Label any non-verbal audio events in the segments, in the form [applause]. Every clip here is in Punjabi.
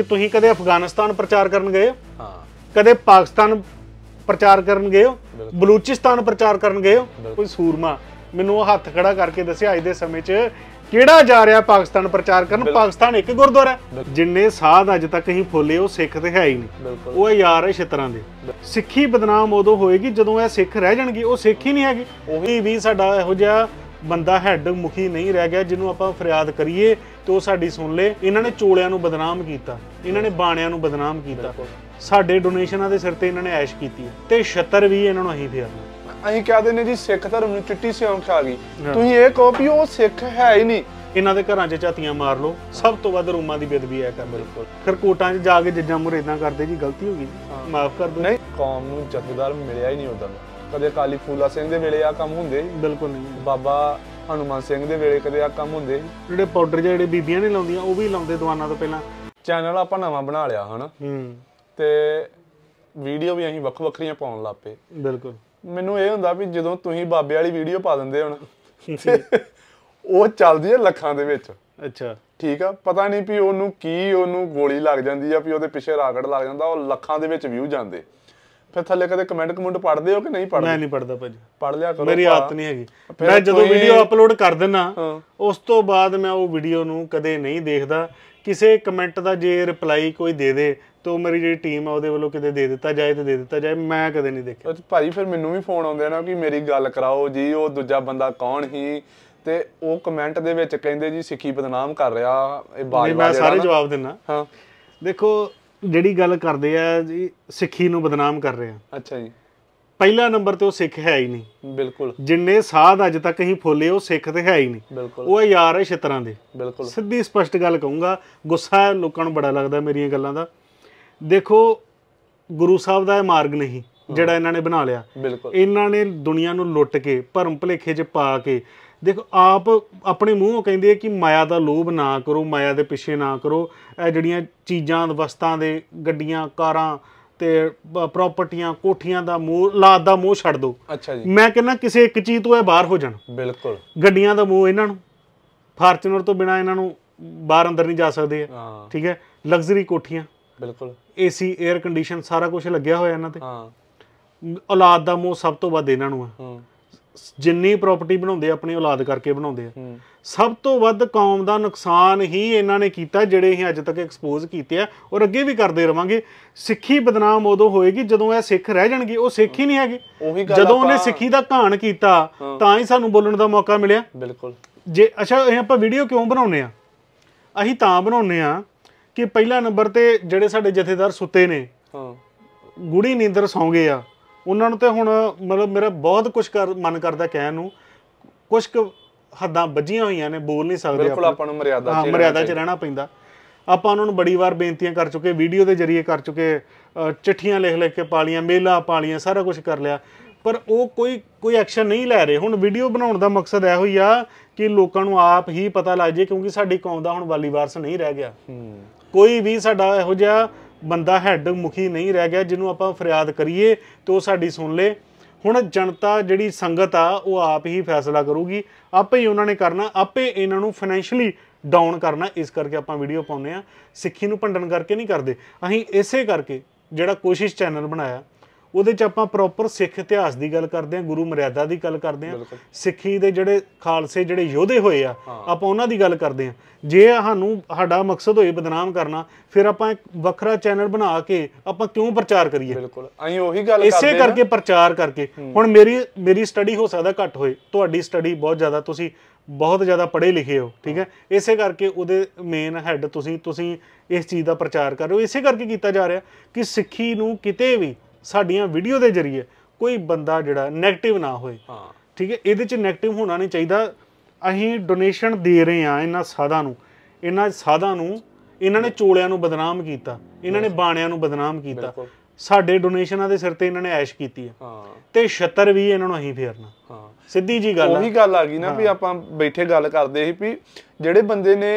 ਕਿ ਤੁਸੀਂ ਕਦੇ ਅਫਗਾਨਿਸਤਾਨ ਪ੍ਰਚਾਰ ਕਰਨ ਗਏ ਹੋ ਹਾਂ ਕਦੇ ਪਾਕਿਸਤਾਨ ਪ੍ਰਚਾਰ ਕਰਨ ਗਏ ਹੋ ਬਲੂਚਿਸਤਾਨ ਪ੍ਰਚਾਰ ਕਰਨ ਗਏ ਹੋ ਕੋਈ ਸੂਰਮਾ ਮੈਨੂੰ ਉਹ ਹੱਥ ਖੜਾ ਕਰਕੇ ਦੱਸਿਆ ਅੱਜ ਦੇ ਸਮੇਂ 'ਚ ਕਿਹੜਾ ਜਾ ਰਿਹਾ ਪਾਕਿਸਤਾਨ ਪ੍ਰਚਾਰ ਕਰਨ ਪਾਕਿਸਤਾਨ ਇੱਕ ਗੁਰਦੁਆਰਾ ਜਿੰਨੇ ਸਾਧ ਅੱਜ ਤੱਕ ਹੀ ਫੋਲੇ ਉਹ ਸਿੱਖ ਤੇ ਹੈ ਹੀ ਨਹੀਂ ਉਹ ਯਾਰ ਹੈ ਛਤਰਾਂ ਦੇ ਸਿੱਖੀ ਬਦਨਾਮ ਉਦੋਂ ਹੋਏਗੀ ਜਦੋਂ ਇਹ ਸਿੱਖ ਰਹਿ ਜਾਣਗੇ ਉਹ ਸਿੱਖ ਹੀ ਨਹੀਂ ਹੈਗੇ ਉਹੀ ਵੀ ਸਾਡਾ ਇਹੋ ਜਿਹਾ ਬੰਦਾ ਹੈਡ ਮੁਖੀ ਨਹੀਂ ਰਹਿ ਗਿਆ ਜਿਹਨੂੰ ਆਪਾਂ ਫਰਿਆਦ ਕਰੀਏ ਤੇ ਉਹ ਸਾਡੀ ਸੁਣ ਲੇ ਇਹਨਾਂ ਨੇ ਚੋਲਿਆਂ ਨੂੰ ਬਦਨਾਮ ਕੀਤਾ ਇਹਨਾਂ ਨੇ ਬਾਣਿਆਂ ਨੂੰ ਬਦਨਾਮ ਕੀਤਾ ਸਾਡੇ ਡੋਨੇਸ਼ਨਾਂ ਦੇ ਸਿਰ ਤੇ ਇਹਨਾਂ ਨੇ ਐਸ਼ ਕੀਤੀ ਤੇ 76 ਵੀ ਇਹਨਾਂ ਨੂੰ ਅਹੀਂ ਫੇਰਨਾ ਅਹੀਂ ਕਹਦੇ ਨੇ ਜੀ ਸਿੱਖ ਧਰਮ ਨੂੰ ਚਿੱਟੀ ਸਿਉਂਖ ਆ ਗਈ ਤੁਸੀਂ ਇਹ ਕਹੋ ਵੀ ਉਹ ਸਿੱਖ ਹੈ ਹੀ ਨਹੀਂ ਇਹਨਾਂ ਦੇ ਘਰਾਂ 'ਚ ਝਾਤੀਆਂ ਮਾਰ ਲਓ ਸਭ ਤੋਂ ਵੱਧ ਰੂਮਾਂ ਦੀ ਬੇਦਬੀ ਆ ਕਰ ਬਿਲਕੁਲ ਫਿਰ ਕੋਟਾਂ 'ਚ ਜਾ ਕੇ ਜੱਜਾਂ ਮੁਰੇ ਇਦਾਂ ਕਰਦੇ ਜੀ ਗਲਤੀ ਹੋ ਗਈ ਮਾਫ ਕਰ ਦਿਓ ਨਹੀਂ ਕੌਮ ਨੂੰ ਜੱਥੇਦਾਰ ਮਿਲਿਆ ਹੀ ਨਹੀਂ ਉਦੋਂ ਕਦੇ ਕਾਲੀ ਫੂਲਾ ਸਿੰਘ ਦੇ ਵੇਲੇ ਆ ਕੰਮ ਹੁੰਦੇ ਬਿਲਕੁਲ ਨਹੀਂ ਬਾਬਾ ਹਨੂਮਾਨ ਸਿੰਘ ਦੇ ਵੇਲੇ ਕਦੇ ਆ ਕੰਮ ਹੁੰਦੇ ਜਿਹੜੇ ਪਾਊਡਰ ਜਿਹੜੇ ਬੀਬੀਆਂ ਨੇ ਲਾਉਂਦੀਆਂ ਉਹ ਵੀ ਲਾਉਂਦੇ ਦੁਆਨਾ ਤੋਂ ਪਹਿਲਾਂ ਚੈਨਲ ਆਪਾਂ ਨਵਾਂ ਬਣਾ ਲਿਆ ਹਨਾ ਹੂੰ ਤੇ ਵੀਡੀਓ ਵੀ ਅਸੀਂ ਵੱਖ ਵੱਖਰੀਆਂ ਪਾਉਣ ਲੱਪੇ ਬਿਲਕੁਲ ਮੈਨੂੰ ਇਹ ਹੁੰਦਾ ਵੀ ਜਦੋਂ ਤੁਸੀਂ ਬਾਬੇ ਵਾਲੀ ਵੀਡੀਓ ਪਾ ਦਿੰਦੇ ਹੁਣ ਉਹ ਚੱਲਦੀ ਹੈ ਲੱਖਾਂ ਦੇ ਵਿੱਚ ਅੱਛਾ ਠੀਕ ਆ ਪਤਾ ਨਹੀਂ ਵੀ ਉਹਨੂੰ ਕੀ ਉਹਨੂੰ ਗੋਲੀ ਲੱਗ ਜਾਂਦੀ ਆ ਵੀ ਉਹਦੇ ਪਿੱਛੇ ਰਾਕਟ ਲੱਗ ਜਾਂਦਾ ਉਹ ਲੱਖਾਂ ਦੇ ਵਿੱਚ ਵਿਊ ਜਾਂਦੇ ਫਿਰ ਥੱਲੇ ਕਦੇ ਕਮੈਂਟ ਕਮੈਂਟ ਪੜਦੇ ਹੋ ਕਿ ਨਹੀਂ ਪੜਦੇ ਮੈਂ ਨਹੀਂ ਪੜਦਾ ਭਾਜੀ ਪੜ ਲਿਆ ਕਰੋ ਮੇਰੀ ਆਦਤ ਨਹੀਂ ਹੈਗੀ ਮੈਂ ਜਦੋਂ ਵੀਡੀਓ ਅਪਲੋਡ ਕਰ ਦਿੰਨਾ ਉਸ ਤੋਂ ਬਾਅਦ ਮੈਂ ਉਹ ਵੀਡੀਓ ਨੂੰ ਕਦੇ ਨਹੀਂ ਦੇਖਦਾ ਕਿਸੇ ਕਮੈਂਟ ਦਾ ਜੇ ਰਿਪਲਾਈ ਕੋਈ ਦੇ ਦੇ ਤੋ ਮੇਰੀ ਜਿਹੜੀ ਟੀਮ ਆ ਉਹਦੇ ਵੱਲੋਂ ਕਿਤੇ ਦੇ ਦਿੱਤਾ ਜਾਏ ਤੇ ਦੇ ਦਿੱਤਾ ਜਾਏ ਮੈਂ ਕਦੇ ਨਹੀਂ ਦੇਖਿਆ ਭਾਜੀ ਫਿਰ ਮੈਨੂੰ ਵੀ ਫੋਨ ਆਉਂਦੇ ਨਾ ਕਿ ਮੇਰੀ ਗੱਲ ਕਰਾਓ ਜੀ ਉਹ ਦੂਜਾ ਬੰਦਾ ਕੌਣ ਹੀ ਤੇ ਉਹ ਕਮੈਂਟ ਦੇ ਵਿੱਚ ਕਹਿੰਦੇ ਜੀ ਸਿੱਖੀ ਬਦਨਾਮ ਕਰ ਰਿਹਾ ਇਹ ਬਾਜਵਾ ਜਿਹੜਾ ਮੈਂ ਸਾਰੇ ਜਵਾਬ ਦਿੰਨਾ ਹਾਂ ਦੇਖੋ ਜਿਹੜੀ ਗੱਲ ਕਰਦੇ ਆ ਜੀ ਸਿੱਖੀ ਨੂੰ ਬਦਨਾਮ ਕਰ ਰਹੇ ਆ ਅੱਛਾ ਜੀ ਪਹਿਲਾ ਨੰਬਰ ਤੇ ਉਹ ਸਿੱਖ ਹੈ ਹੀ ਨਹੀਂ ਬਿਲਕੁਲ ਜਿੰਨੇ ਸਾਧ ਅੱਜ ਤੱਕ ਹੀ ਫੋਲੇ ਉਹ ਸਿੱਖ ਤੇ ਹੈ ਹੀ ਨਹੀਂ ਉਹ ਯਾਰ ਹੈ ਛਤਰਾਂ ਦੇ ਬਿਲਕੁਲ ਸਿੱਧੀ ਸਪਸ਼ਟ ਗੱਲ ਕਹੂੰਗਾ ਗੁੱਸਾ ਲੋਕਾਂ ਨੂੰ ਬੜਾ ਲੱਗਦਾ ਮੇਰੀਆਂ ਗੱਲਾਂ ਦਾ ਦੇਖੋ ਗੁਰੂ ਸਾਹਿਬ ਦਾ ਇਹ ਮਾਰਗ ਨਹੀਂ ਜਿਹੜਾ ਇਹਨਾਂ ਨੇ ਬਣਾ ਲਿਆ ਇਹਨਾਂ ਨੇ ਦੁਨੀਆ ਨੂੰ ਲੁੱਟ ਕੇ ਭਰਮ ਭਲੇਖੇ 'ਚ ਪਾ ਕੇ ਦੇਖੋ ਆਪ ਆਪਣੇ ਮੂੰਹੋਂ ਕਹਿੰਦੇ ਆ ਕਿ ਮਾਇਆ ਦਾ ਲੋਭ ਨਾ ਕਰੋ ਮਾਇਆ ਦੇ ਪਿੱਛੇ ਨਾ ਕਰੋ ਇਹ ਜਿਹੜੀਆਂ ਚੀਜ਼ਾਂ ਵਸਤਾਂ ਦੇ ਗੱਡੀਆਂ ਕਾਰਾਂ ਤੇ ਪ੍ਰਾਪਰਟੀਆਂ ਕੋਠੀਆਂ ਦਾ ਮੋਹ ਲਾਦ ਦਾ ਮੋਹ ਛੱਡ ਦਿਓ ਅੱਛਾ ਜੀ ਮੈਂ ਕਹਿੰਦਾ ਕਿਸੇ ਇੱਕ ਚੀਜ਼ ਤੋਂ ਇਹ ਬਾਹਰ ਹੋ ਜਾਣ ਬਿਲਕੁਲ ਗੱਡੀਆਂ ਦਾ ਮੋਹ ਇਹਨਾਂ ਨੂੰ ਫਾਰਚੂਨਰ ਤੋਂ ਬਿਨਾ ਇਹਨਾਂ ਨੂੰ ਬਾਹਰ ਅੰਦਰ ਨਹੀਂ ਜਾ ਸਕਦੇ ਆ ਠੀਕ ਹੈ ਲਗਜ਼ਰੀ ਕੋਠੀਆਂ ਬਿਲਕੁਲ ਏਸੀ 에ਅਰ ਕੰਡੀਸ਼ਨ ਸਾਰਾ ਕੁਝ ਲੱਗਿਆ ਹੋਇਆ ਇਹਨਾਂ ਤੇ ਹਾਂ ਔਲਾਦ ਦਾ ਮੋਹ ਸਭ ਤੋਂ ਵੱਧ ਇਹਨਾਂ ਨੂੰ ਆ ਜਿੰਨੀ ਪ੍ਰਾਪਰਟੀ ਬਣਾਉਂਦੇ ਆਪਣੀ ਔਲਾਦ ਕਰਕੇ ਬਣਾਉਂਦੇ ਆ ਸਭ ਤੋਂ ਵੱਧ ਕੌਮ ਦਾ ਨੁਕਸਾਨ ਹੀ ਇਹਨਾਂ ਨੇ ਕੀਤਾ ਜਿਹੜੇ ਅਸੀਂ ਅੱਜ ਤੱਕ ਐਕਸਪੋਜ਼ ਕੀਤੇ ਆ ਔਰ ਅੱਗੇ ਵੀ ਕਰਦੇ ਰਵਾਂਗੇ ਸਿੱਖੀ ਬਦਨਾਮ ਉਦੋਂ ਹੋਏਗੀ ਜਦੋਂ ਇਹ ਸਿੱਖ ਰਹਿ ਜਾਣਗੇ ਉਹ ਸਿੱਖ ਹੀ ਨਹੀਂ ਹੈਗੇ ਜਦੋਂ ਉਹਨੇ ਸਿੱਖੀ ਦਾ ਘਾਣ ਕੀਤਾ ਤਾਂ ਹੀ ਸਾਨੂੰ ਬੋਲਣ ਦਾ ਮੌਕਾ ਮਿਲਿਆ ਬਿਲਕੁਲ ਜੇ ਅੱਛਾ ਇਹ ਆਪਾਂ ਵੀਡੀਓ ਕਿਉਂ ਬਣਾਉਨੇ ਆ ਅਸੀਂ ਤਾਂ ਬਣਾਉਨੇ ਆ ਕਿ ਪਹਿਲਾ ਨੰਬਰ ਤੇ ਜਿਹੜੇ ਸਾਡੇ ਜਥੇਦਾਰ ਸੁੱਤੇ ਨੇ ਹਾਂ ਗੂੜੀ ਨੀਂਦਰ ਸੌਂਗੇ ਆ ਉਹਨਾਂ ਨੂੰ ਤੇ ਹੁਣ ਮਤਲਬ ਮੇਰਾ ਬਹੁਤ ਕੁਝ ਕਰ ਮਨ ਕਰਦਾ ਕਹਿਣ ਨੂੰ ਕੁਝ ਕੁ ਹੱਦਾਂ ਵੱਜੀਆਂ ਹੋਈਆਂ ਨੇ ਬੋਲ ਨਹੀਂ ਸਕਦੇ ਬਿਲਕੁਲ ਆਪਾਂ ਨੂੰ ਮਰਿਆਦਾ 'ਚ ਮਰਿਆਦਾ 'ਚ ਰਹਿਣਾ ਪੈਂਦਾ ਆਪਾਂ ਉਹਨਾਂ ਨੂੰ ਬੜੀ ਵਾਰ ਬੇਨਤੀਆਂ ਕਰ ਚੁੱਕੇ ਵੀਡੀਓ ਦੇ ਜ਼ਰੀਏ ਕਰ ਚੁੱਕੇ ਚਿੱਠੀਆਂ ਲਿਖ ਲਿਖ ਕੇ ਪਾਲੀਆਂ ਮੇਲਾ ਪਾਲੀਆਂ ਸਾਰਾ ਕੁਝ ਕਰ ਲਿਆ ਪਰ ਉਹ ਕੋਈ ਕੋਈ ਐਕਸ਼ਨ ਨਹੀਂ ਲੈ ਰਹੇ ਹੁਣ ਵੀਡੀਓ ਬਣਾਉਣ ਦਾ ਮਕਸਦ ਇਹ ਹੋਈ ਆ ਕਿ ਲੋਕਾਂ ਨੂੰ ਆਪ ਹੀ ਪਤਾ ਲੱਗ ਜੇ ਕਿਉਂਕਿ ਸਾਡੀ ਕੌਮ ਦਾ ਹੁਣ ਵਾਲੀ ਵਾਰਸ ਨਹੀਂ ਰਹਿ ਗਿਆ ਕੋਈ ਵੀ ਸਾਡਾ ਇਹੋ ਜਿਹਾ ਬੰਦਾ ਹੈੱਡ ਮੁਖੀ ਨਹੀਂ ਰਹਿ ਗਿਆ ਜਿਹਨੂੰ ਆਪਾਂ ਫਰਿਆਦ ਕਰੀਏ ਤੇ ਉਹ ਸਾਡੀ ਸੁਣ ਲੇ ਹੁਣ ਜਨਤਾ ਜਿਹੜੀ ਸੰਗਤ ਆ ਉਹ ਆਪ ਹੀ ਫੈਸਲਾ ਕਰੂਗੀ ਆਪੇ ਹੀ ਉਹਨਾਂ ਨੇ ਕਰਨਾ ਆਪੇ ਇਹਨਾਂ ਨੂੰ ਫਾਈਨੈਂਸ਼ੀਅਲੀ ਡਾਊਨ ਕਰਨਾ ਇਸ ਕਰਕੇ ਆਪਾਂ ਵੀਡੀਓ ਪਾਉਂਦੇ ਆ ਸਿੱਖੀ ਨੂੰ ਭੰਡਣ ਕਰਕੇ ਨਹੀਂ ਕਰਦੇ ਅਸੀਂ ਇਸੇ ਕਰਕੇ ਜਿਹੜਾ ਕੋਸ਼ਿਸ਼ ਚੈਨਲ ਬਣਾਇਆ ਉਹਦੇ ਚ ਆਪਾਂ ਪ੍ਰੋਪਰ ਸਿੱਖ ਇਤਿਹਾਸ ਦੀ ਗੱਲ ਕਰਦੇ ਹਾਂ ਗੁਰੂ ਮਰਿਆਦਾ ਦੀ ਗੱਲ ਕਰਦੇ ਹਾਂ ਸਿੱਖੀ ਦੇ ਜਿਹੜੇ ਖਾਲਸੇ ਜਿਹੜੇ ਯੋਧੇ ਹੋਏ ਆ ਆਪਾਂ ਉਹਨਾਂ ਦੀ ਗੱਲ ਕਰਦੇ ਹਾਂ ਜੇ ਸਾਨੂੰ ਸਾਡਾ ਮਕਸਦ ਹੋਏ ਬਦਨਾਮ ਕਰਨਾ ਫਿਰ ਆਪਾਂ ਇੱਕ ਵੱਖਰਾ ਚੈਨਲ ਬਣਾ ਕੇ ਆਪਾਂ ਕਿਉਂ ਪ੍ਰਚਾਰ ਕਰੀਏ ਬਿਲਕੁਲ ਅਸੀਂ ਉਹੀ ਗੱਲ ਕਰਦੇ ਇਸੇ ਕਰਕੇ ਪ੍ਰਚਾਰ ਕਰਕੇ ਹੁਣ ਮੇਰੀ ਮੇਰੀ ਸਟੱਡੀ ਹੋ ਸਕਦਾ ਘੱਟ ਹੋਏ ਤੁਹਾਡੀ ਸਟੱਡੀ ਬਹੁਤ ਜ਼ਿਆਦਾ ਤੁਸੀਂ ਬਹੁਤ ਜ਼ਿਆਦਾ ਪੜ੍ਹੇ ਲਿਖੇ ਹੋ ਠੀਕ ਹੈ ਇਸੇ ਕਰਕੇ ਉਹਦੇ ਮੇਨ ਹੈੱਡ ਤੁਸੀਂ ਤੁਸੀਂ ਇਸ ਚੀਜ਼ ਦਾ ਪ੍ਰਚਾਰ ਕਰ ਰਹੇ ਹੋ ਇਸੇ ਕਰਕੇ ਕੀਤਾ ਜਾ ਰਿਹਾ ਕਿ ਸਿੱਖੀ ਨੂੰ ਕਿਤੇ ਵੀ ਸਾਡੀਆਂ ਵੀਡੀਓ ਦੇ ਜ਼ਰੀਏ ਕੋਈ ਬੰਦਾ ਜਿਹੜਾ 네ਗੇਟਿਵ ਨਾ ਹੋਏ ਹਾਂ ਠੀਕ ਹੈ ਇਹਦੇ ਚ 네ਗੇਟਿਵ ਹੋਣਾ ਨਹੀਂ ਚਾਹੀਦਾ ਅਸੀਂ ਡੋਨੇਸ਼ਨ ਦੇ ਰਹੇ ਆ ਇਹਨਾਂ ਸਾਧਾਂ ਨੂੰ ਇਹਨਾਂ ਸਾਧਾਂ ਨੂੰ ਇਹਨਾਂ ਨੇ ਚੋਲਿਆਂ ਨੂੰ ਬਦਨਾਮ ਕੀਤਾ ਇਹਨਾਂ ਨੇ ਬਾਣਿਆਂ ਨੂੰ ਬਦਨਾਮ ਕੀਤਾ ਸਾਡੇ ਡੋਨੇਸ਼ਨਾਂ ਦੇ ਸਿਰ ਤੇ ਇਹਨਾਂ ਨੇ ਐਸ਼ ਕੀਤੀ ਹੈ ਹਾਂ ਤੇ 76 ਵੀ ਇਹਨਾਂ ਨੂੰ ਅਸੀਂ ਫੇਰਨਾ ਹਾਂ ਸਿੱਧੀ ਜੀ ਗੱਲ ਉਹੀ ਗੱਲ ਆ ਗਈ ਨਾ ਵੀ ਆਪਾਂ ਬੈਠੇ ਗੱਲ ਕਰਦੇ ਸੀ ਵੀ ਜਿਹੜੇ ਬੰਦੇ ਨੇ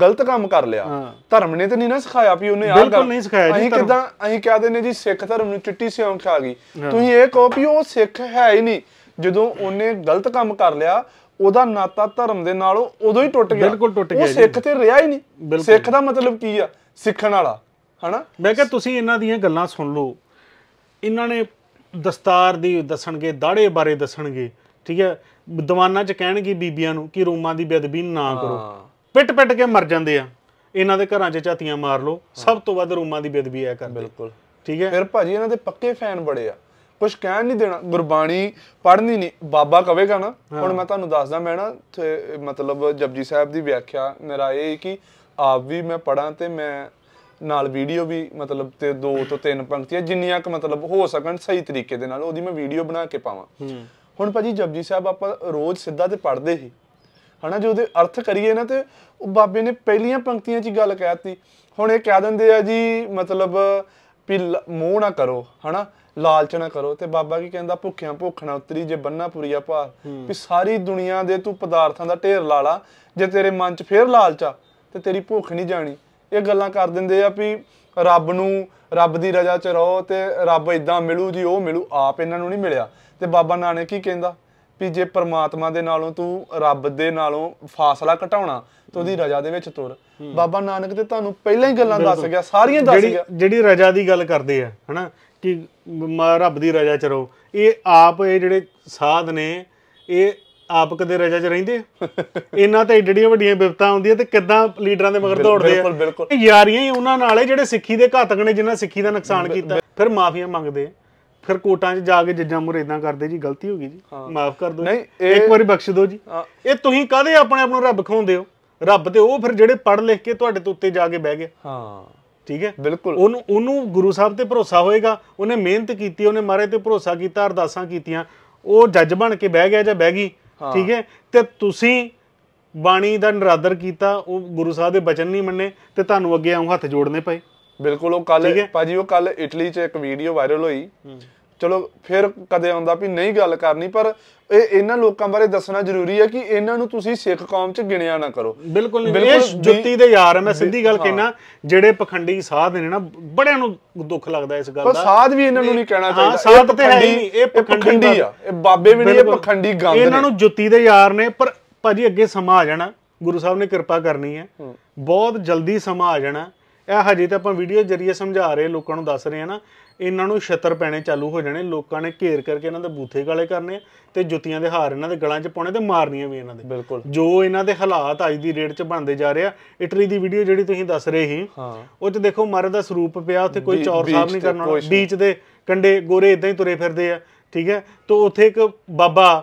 ਗਲਤ ਕੰਮ ਕਰ ਲਿਆ ਧਰਮ ਨੇ ਤੇ ਨਹੀਂ ਨਾ ਸਿਖਾਇਆ ਵੀ ਉਹਨੇ ਆਹ ਬਿਲਕੁਲ ਨਹੀਂ ਸਿਖਾਇਆ ਜੀ ਅਸੀਂ ਕਿਦਾਂ ਅਸੀਂ ਕਹਦੇ ਨੇ ਜੀ ਸਿੱਖ ਧਰਮ ਨੂੰ ਚਿੱਟੀ ਸਿਉਂਖ ਆ ਗਈ ਤੁਸੀਂ ਇਹ ਕਹੋ ਵੀ ਉਹ ਸਿੱਖ ਹੈ ਹੀ ਨਹੀਂ ਜਦੋਂ ਉਹਨੇ ਗਲਤ ਕੰਮ ਕਰ ਲਿਆ ਉਹਦਾ ਨਾਤਾ ਧਰਮ ਦੇ ਨਾਲ ਉਦੋਂ ਹੀ ਟੁੱਟ ਗਿਆ ਬਿਲਕੁਲ ਟੁੱਟ ਗਿਆ ਉਹ ਸਿੱਖ ਤੇ ਰਿਹਾ ਹੀ ਨਹੀਂ ਸਿੱਖ ਦਾ ਮਤਲਬ ਕੀ ਆ ਸਿੱਖਣ ਵਾਲਾ ਹਨਾ ਮੈਂ ਕਿਹਾ ਤੁਸੀਂ ਇਹਨਾਂ ਦੀਆਂ ਗੱਲਾਂ ਸੁਣ ਲਓ ਇਹਨਾਂ ਨੇ ਦਸਤਾਰ ਦੀ ਦੱਸਣਗੇ ਦਾੜੇ ਬਾਰੇ ਦੱਸਣਗੇ ਠੀਕ ਹੈ ਦੀਵਾਨਾਂ 'ਚ ਕਹਿਣਗੇ ਬੀਬੀਆਂ ਨੂੰ ਕਿ ਰੂਮਾਂ ਦੀ ਬੇਦਬੀ ਨਾ ਕਰੋ ਪਿੱਟ ਪਿੱਟ ਕੇ ਮਰ ਜਾਂਦੇ ਆ ਇਹਨਾਂ ਦੇ ਘਰਾਂ 'ਚ ਝਾਤੀਆਂ ਮਾਰ ਲਓ ਸਭ ਤੋਂ ਵੱਧ ਰੂਮਾਂ ਦੀ ਬੇਦਬੀ ਆ ਕਰਦੇ ਬਿਲਕੁਲ ਠੀਕ ਹੈ ਫਿਰ ਭਾਜੀ ਇਹਨਾਂ ਦੇ ਪੱਕੇ ਫੈਨ ਬੜੇ ਆ ਕੁਝ ਕਹਿਣ ਨਹੀਂ ਦੇਣਾ ਗੁਰਬਾਣੀ ਪੜ੍ਹਨੀ ਨਹੀਂ ਬਾਬਾ ਕਵੇਗਾ ਨਾ ਹੁਣ ਮੈਂ ਤੁਹਾਨੂੰ ਦੱਸਦਾ ਮੈਂ ਨਾ ਮਤਲਬ ਜਪਜੀ ਸਾਹਿਬ ਦੀ ਵਿਆਖਿਆ ਮੇਰਾ ਇਹ ਕਿ ਆਪ ਵੀ ਮੈਂ ਪੜਾਂ ਤੇ ਮੈਂ ਨਾਲ ਵੀਡੀਓ ਵੀ ਮਤਲਬ ਤੇ ਦੋ ਤੋਂ ਤਿੰਨ ਪੰਕਤੀਆਂ ਜਿੰਨੀਆਂ ਕਿ ਮਤਲਬ ਹੋ ਸਕਣ ਸਹੀ ਤਰੀਕੇ ਦੇ ਨਾਲ ਉਹਦੀ ਮੈਂ ਵੀਡੀਓ ਬਣਾ ਕੇ ਪਾਵਾਂ ਹੁਣ ਭਾਜੀ ਜਪਜੀ ਸਾਹਿਬ ਆਪਾਂ ਰੋਜ਼ ਸਿੱਧਾ ਤੇ ਪੜ੍ਹਦੇ ਸੀ ਹਨਾ ਜੇ ਉਹਦੇ ਅਰਥ ਕਰੀਏ ਨਾ ਤੇ ਉਹ ਬਾਬੇ ਨੇ ਪਹਿਲੀਆਂ ਪੰਕਤੀਆਂ 'ਚ ਹੀ ਗੱਲ ਕਹਿਤੀ ਹੁਣ ਇਹ ਕਹਿ ਦਿੰਦੇ ਆ ਜੀ ਮਤਲਬ ਵੀ ਮੋਹ ਨਾ ਕਰੋ ਹਨਾ ਲਾਲਚ ਨਾ ਕਰੋ ਤੇ ਬਾਬਾ ਕੀ ਕਹਿੰਦਾ ਭੁੱਖਿਆਂ ਭੋਖਣਾ ਉਤਰੀ ਜੇ ਬੰਨਾ ਪੁਰੀਆ ਭਾਰ ਵੀ ਸਾਰੀ ਦੁਨੀਆ ਦੇ ਤੂੰ ਪਦਾਰਥਾਂ ਦਾ ਢੇਰ ਲਾ ਲਾ ਜੇ ਤੇਰੇ ਮਨ 'ਚ ਫੇਰ ਲਾਲਚ ਆ ਤੇ ਤੇਰੀ ਭੁੱਖ ਨਹੀਂ ਜਾਣੀ ਇਹ ਗੱਲਾਂ ਕਰ ਦਿੰਦੇ ਆ ਵੀ ਰੱਬ ਨੂੰ ਰੱਬ ਦੀ ਰਜ਼ਾ 'ਚ ਰਹੋ ਤੇ ਰੱਬ ਇਦਾਂ ਮਿਲੂ ਜੀ ਉਹ ਮਿਲੂ ਆਪ ਇਹਨਾਂ ਨੂੰ ਨਹੀਂ ਮਿਲਿਆ ਤੇ ਬਾਬਾ ਨਾਨਕ ਕੀ ਕਹਿੰਦਾ ਵੀ ਜੇ ਪਰਮਾਤਮਾ ਦੇ ਨਾਲੋਂ ਤੂੰ ਰੱਬ ਦੇ ਨਾਲੋਂ ਫਾਸਲਾ ਘਟਾਉਣਾ ਤੇ ਉਹਦੀ ਰਜ਼ਾ ਦੇ ਵਿੱਚ ਤੁਰ ਬਾਬਾ ਨਾਨਕ ਤੇ ਤੁਹਾਨੂੰ ਪਹਿਲਾਂ ਹੀ ਗੱਲਾਂ ਦੱਸ ਗਿਆ ਸਾਰੀਆਂ ਦੱਸ ਗਿਆ ਜਿਹੜੀ ਰਜ਼ਾ ਦੀ ਗੱਲ ਕਰਦੇ ਆ ਹਨਾ ਕਿ ਰੱਬ ਦੀ ਰਜ਼ਾ ਚ ਰਹੋ ਇਹ ਆਪ ਇਹ ਜਿਹੜੇ ਸਾਧ ਨੇ ਇਹ ਆਪ ਕਦੇ ਰਜਾ 'ਚ ਰਹਿੰਦੇ [laughs] ਇਹਨਾਂ ਤੇ ਏਡੀਆਂ ਵੱਡੀਆਂ ਵਿਪਤਾ ਆਉਂਦੀਆਂ ਤੇ ਕਿੱਦਾਂ ਲੀਡਰਾਂ ਦੇ ਮਗਰ ਦੌੜਦੇ ਆ ਬਿਲਕੁਲ ਬਿਲਕੁਲ ਯਾਰੀਆਂ ਹੀ ਉਹਨਾਂ ਨਾਲ ਜਿਹੜੇ ਸਿੱਖੀ ਦੇ ਘਾਤਕ ਨੇ ਜਿਨ੍ਹਾਂ ਸਿੱਖੀ ਦਾ ਨੁਕਸਾਨ ਕੀਤਾ ਫਿਰ ਮਾਫੀਆਂ ਮੰਗਦੇ ਆ ਫਿਰ ਕੋਟਾਂ 'ਚ ਜਾ ਕੇ ਜੱਜਾਂ ਮੁਰੇ ਇਦਾਂ ਕਰਦੇ ਜੀ ਗਲਤੀ ਹੋ ਗਈ ਜੀ ਮਾਫ ਕਰ ਦਿਓ ਨਹੀਂ ਇੱਕ ਵਾਰੀ ਬਖਸ਼ ਦਿਓ ਜੀ ਇਹ ਤੁਸੀਂ ਕਾਦੇ ਆਪਣੇ ਆਪ ਨੂੰ ਰੱਬ ਖਾਉਂਦੇ ਹੋ ਰੱਬ ਤੇ ਉਹ ਫਿਰ ਜਿਹੜੇ ਪੜ ਲਿਖ ਕੇ ਤੁਹਾਡੇ ਤੋਂ ਉੱਤੇ ਜਾ ਕੇ ਬਹਿ ਗਿਆ ਹਾਂ ਠੀਕ ਹੈ ਬਿਲਕੁਲ ਉਹਨੂੰ ਉਹਨੂੰ ਗੁਰੂ ਸਾਹਿਬ ਤੇ ਭਰੋਸਾ ਹੋਏਗਾ ਉਹਨੇ ਮਿਹਨਤ ਕੀਤੀ ਉਹਨੇ ਮਾਰੇ ਤੇ ਭਰੋਸਾ ਕੀਤਾ ਅਰਦਾਸਾਂ ਕੀਤੀਆਂ ਉਹ ਜੱਜ ਬਣ ਕੇ ਬਹਿ ਗਿਆ ਜਾਂ ਬਹਿ ਗਈ ਠੀਕ ਹੈ ਤੇ ਤੁਸੀਂ ਬਾਣੀ ਦਾ ਨਰਾਦਰ ਕੀਤਾ ਉਹ ਗੁਰੂ ਸਾਹਿਬ ਦੇ ਬਚਨ ਨਹੀਂ ਮੰਨੇ ਤੇ ਤੁਹਾਨੂੰ ਅੱਗੇ ਆਉਂ ਹੱਥ ਜੋੜਨੇ ਪਏ ਬਿਲਕੁਲ ਉਹ ਕੱਲ ਭਾਜੀ ਉਹ ਕੱਲ ਇਟਲੀ 'ਚ ਇੱਕ ਵੀਡੀਓ ਵਾਇਰਲ ਹੋਈ ਚਲੋ ਫਿਰ ਕਦੇ ਆਉਂਦਾ ਵੀ ਨਹੀਂ ਗੱਲ ਕਰਨੀ ਪਰ ਇਹ ਇਹਨਾਂ ਲੋਕਾਂ ਬਾਰੇ ਦੱਸਣਾ ਜ਼ਰੂਰੀ ਹੈ ਕਿ ਇਹਨਾਂ ਨੂੰ ਤੁਸੀਂ ਸਿੱਖ ਕੌਮ 'ਚ ਗਿਣਿਆ ਨਾ ਕਰੋ ਬਿਲਕੁਲ ਇਹ ਜੁੱਤੀ ਦੇ ਯਾਰ ਮੈਂ ਸਿੱਧੀ ਗੱਲ ਕਹਿਣਾ ਜਿਹੜੇ ਪਖੰਡੀ ਸਾਧ ਨੇ ਨਾ ਬੜਿਆਂ ਨੂੰ ਦੁੱਖ ਲੱਗਦਾ ਇਸ ਗੱਲ ਦਾ ਪਰ ਸਾਧ ਵੀ ਇਹਨਾਂ ਨੂੰ ਨਹੀਂ ਕਹਿਣਾ ਚਾਹੀਦਾ ਸਾਧ ਤੇ ਹੈ ਇਹ ਪਖੰਡੀ ਆ ਇਹ ਬਾਬੇ ਵੀ ਨਹੀਂ ਇਹ ਪਖੰਡੀ ਗੰਦ ਇਹਨਾਂ ਨੂੰ ਜੁੱਤੀ ਦੇ ਯਾਰ ਨੇ ਪਰ ਭਾਜੀ ਅੱਗੇ ਸਮਾਂ ਆ ਜਾਣਾ ਗੁਰੂ ਸਾਹਿਬ ਨੇ ਕਿਰਪਾ ਕਰਨੀ ਹੈ ਬਹੁਤ ਜਲਦੀ ਸਮਾਂ ਆ ਜਾਣਾ ਇਹ ਹਜੇ ਤਾਂ ਆਪਾਂ ਵੀਡੀਓ ਜਰੀਏ ਸਮਝਾ ਰਹੇ ਲੋਕਾਂ ਨੂੰ ਦੱਸ ਰਹੇ ਆ ਨਾ ਇਹਨਾਂ ਨੂੰ ਛਤਰ ਪੈਣੇ ਚਾਲੂ ਹੋ ਜਾਣੇ ਲੋਕਾਂ ਨੇ ਘੇਰ ਕਰਕੇ ਇਹਨਾਂ ਦੇ ਬੂਥੇ ਗਾਲੇ ਕਰਨੇ ਤੇ ਜੁੱਤੀਆਂ ਦੇ ਹਾਰ ਇਹਨਾਂ ਦੇ ਗਲਾਂ 'ਚ ਪਾਉਣੇ ਤੇ ਮਾਰਨੀਆਂ ਵੀ ਇਹਨਾਂ ਦੇ ਬਿਲਕੁਲ ਜੋ ਇਹਨਾਂ ਦੇ ਹਾਲਾਤ ਅੱਜ ਦੀ ਰੇਟ 'ਚ ਬਣਦੇ ਜਾ ਰਹੇ ਆ ਇਟਲੀ ਦੀ ਵੀਡੀਓ ਜਿਹੜੀ ਤੁਸੀਂ ਦੱਸ ਰਹੇ ਸੀ ਹਾਂ ਉਹ 'ਚ ਦੇਖੋ ਮਰਦ ਦਾ ਸਰੂਪ ਪਿਆ ਉੱਥੇ ਕੋਈ ਚੌਰ ਸਾਹਿਬ ਨਹੀਂ ਕਰਨਾ ਬੀਚ ਦੇ ਕੰਡੇ ਗੋਰੇ ਇਦਾਂ ਹੀ ਤੁਰੇ ਫਿਰਦੇ ਆ ਠੀਕ ਹੈ ਤੋਂ ਉੱਥੇ ਇੱਕ ਬਾਬਾ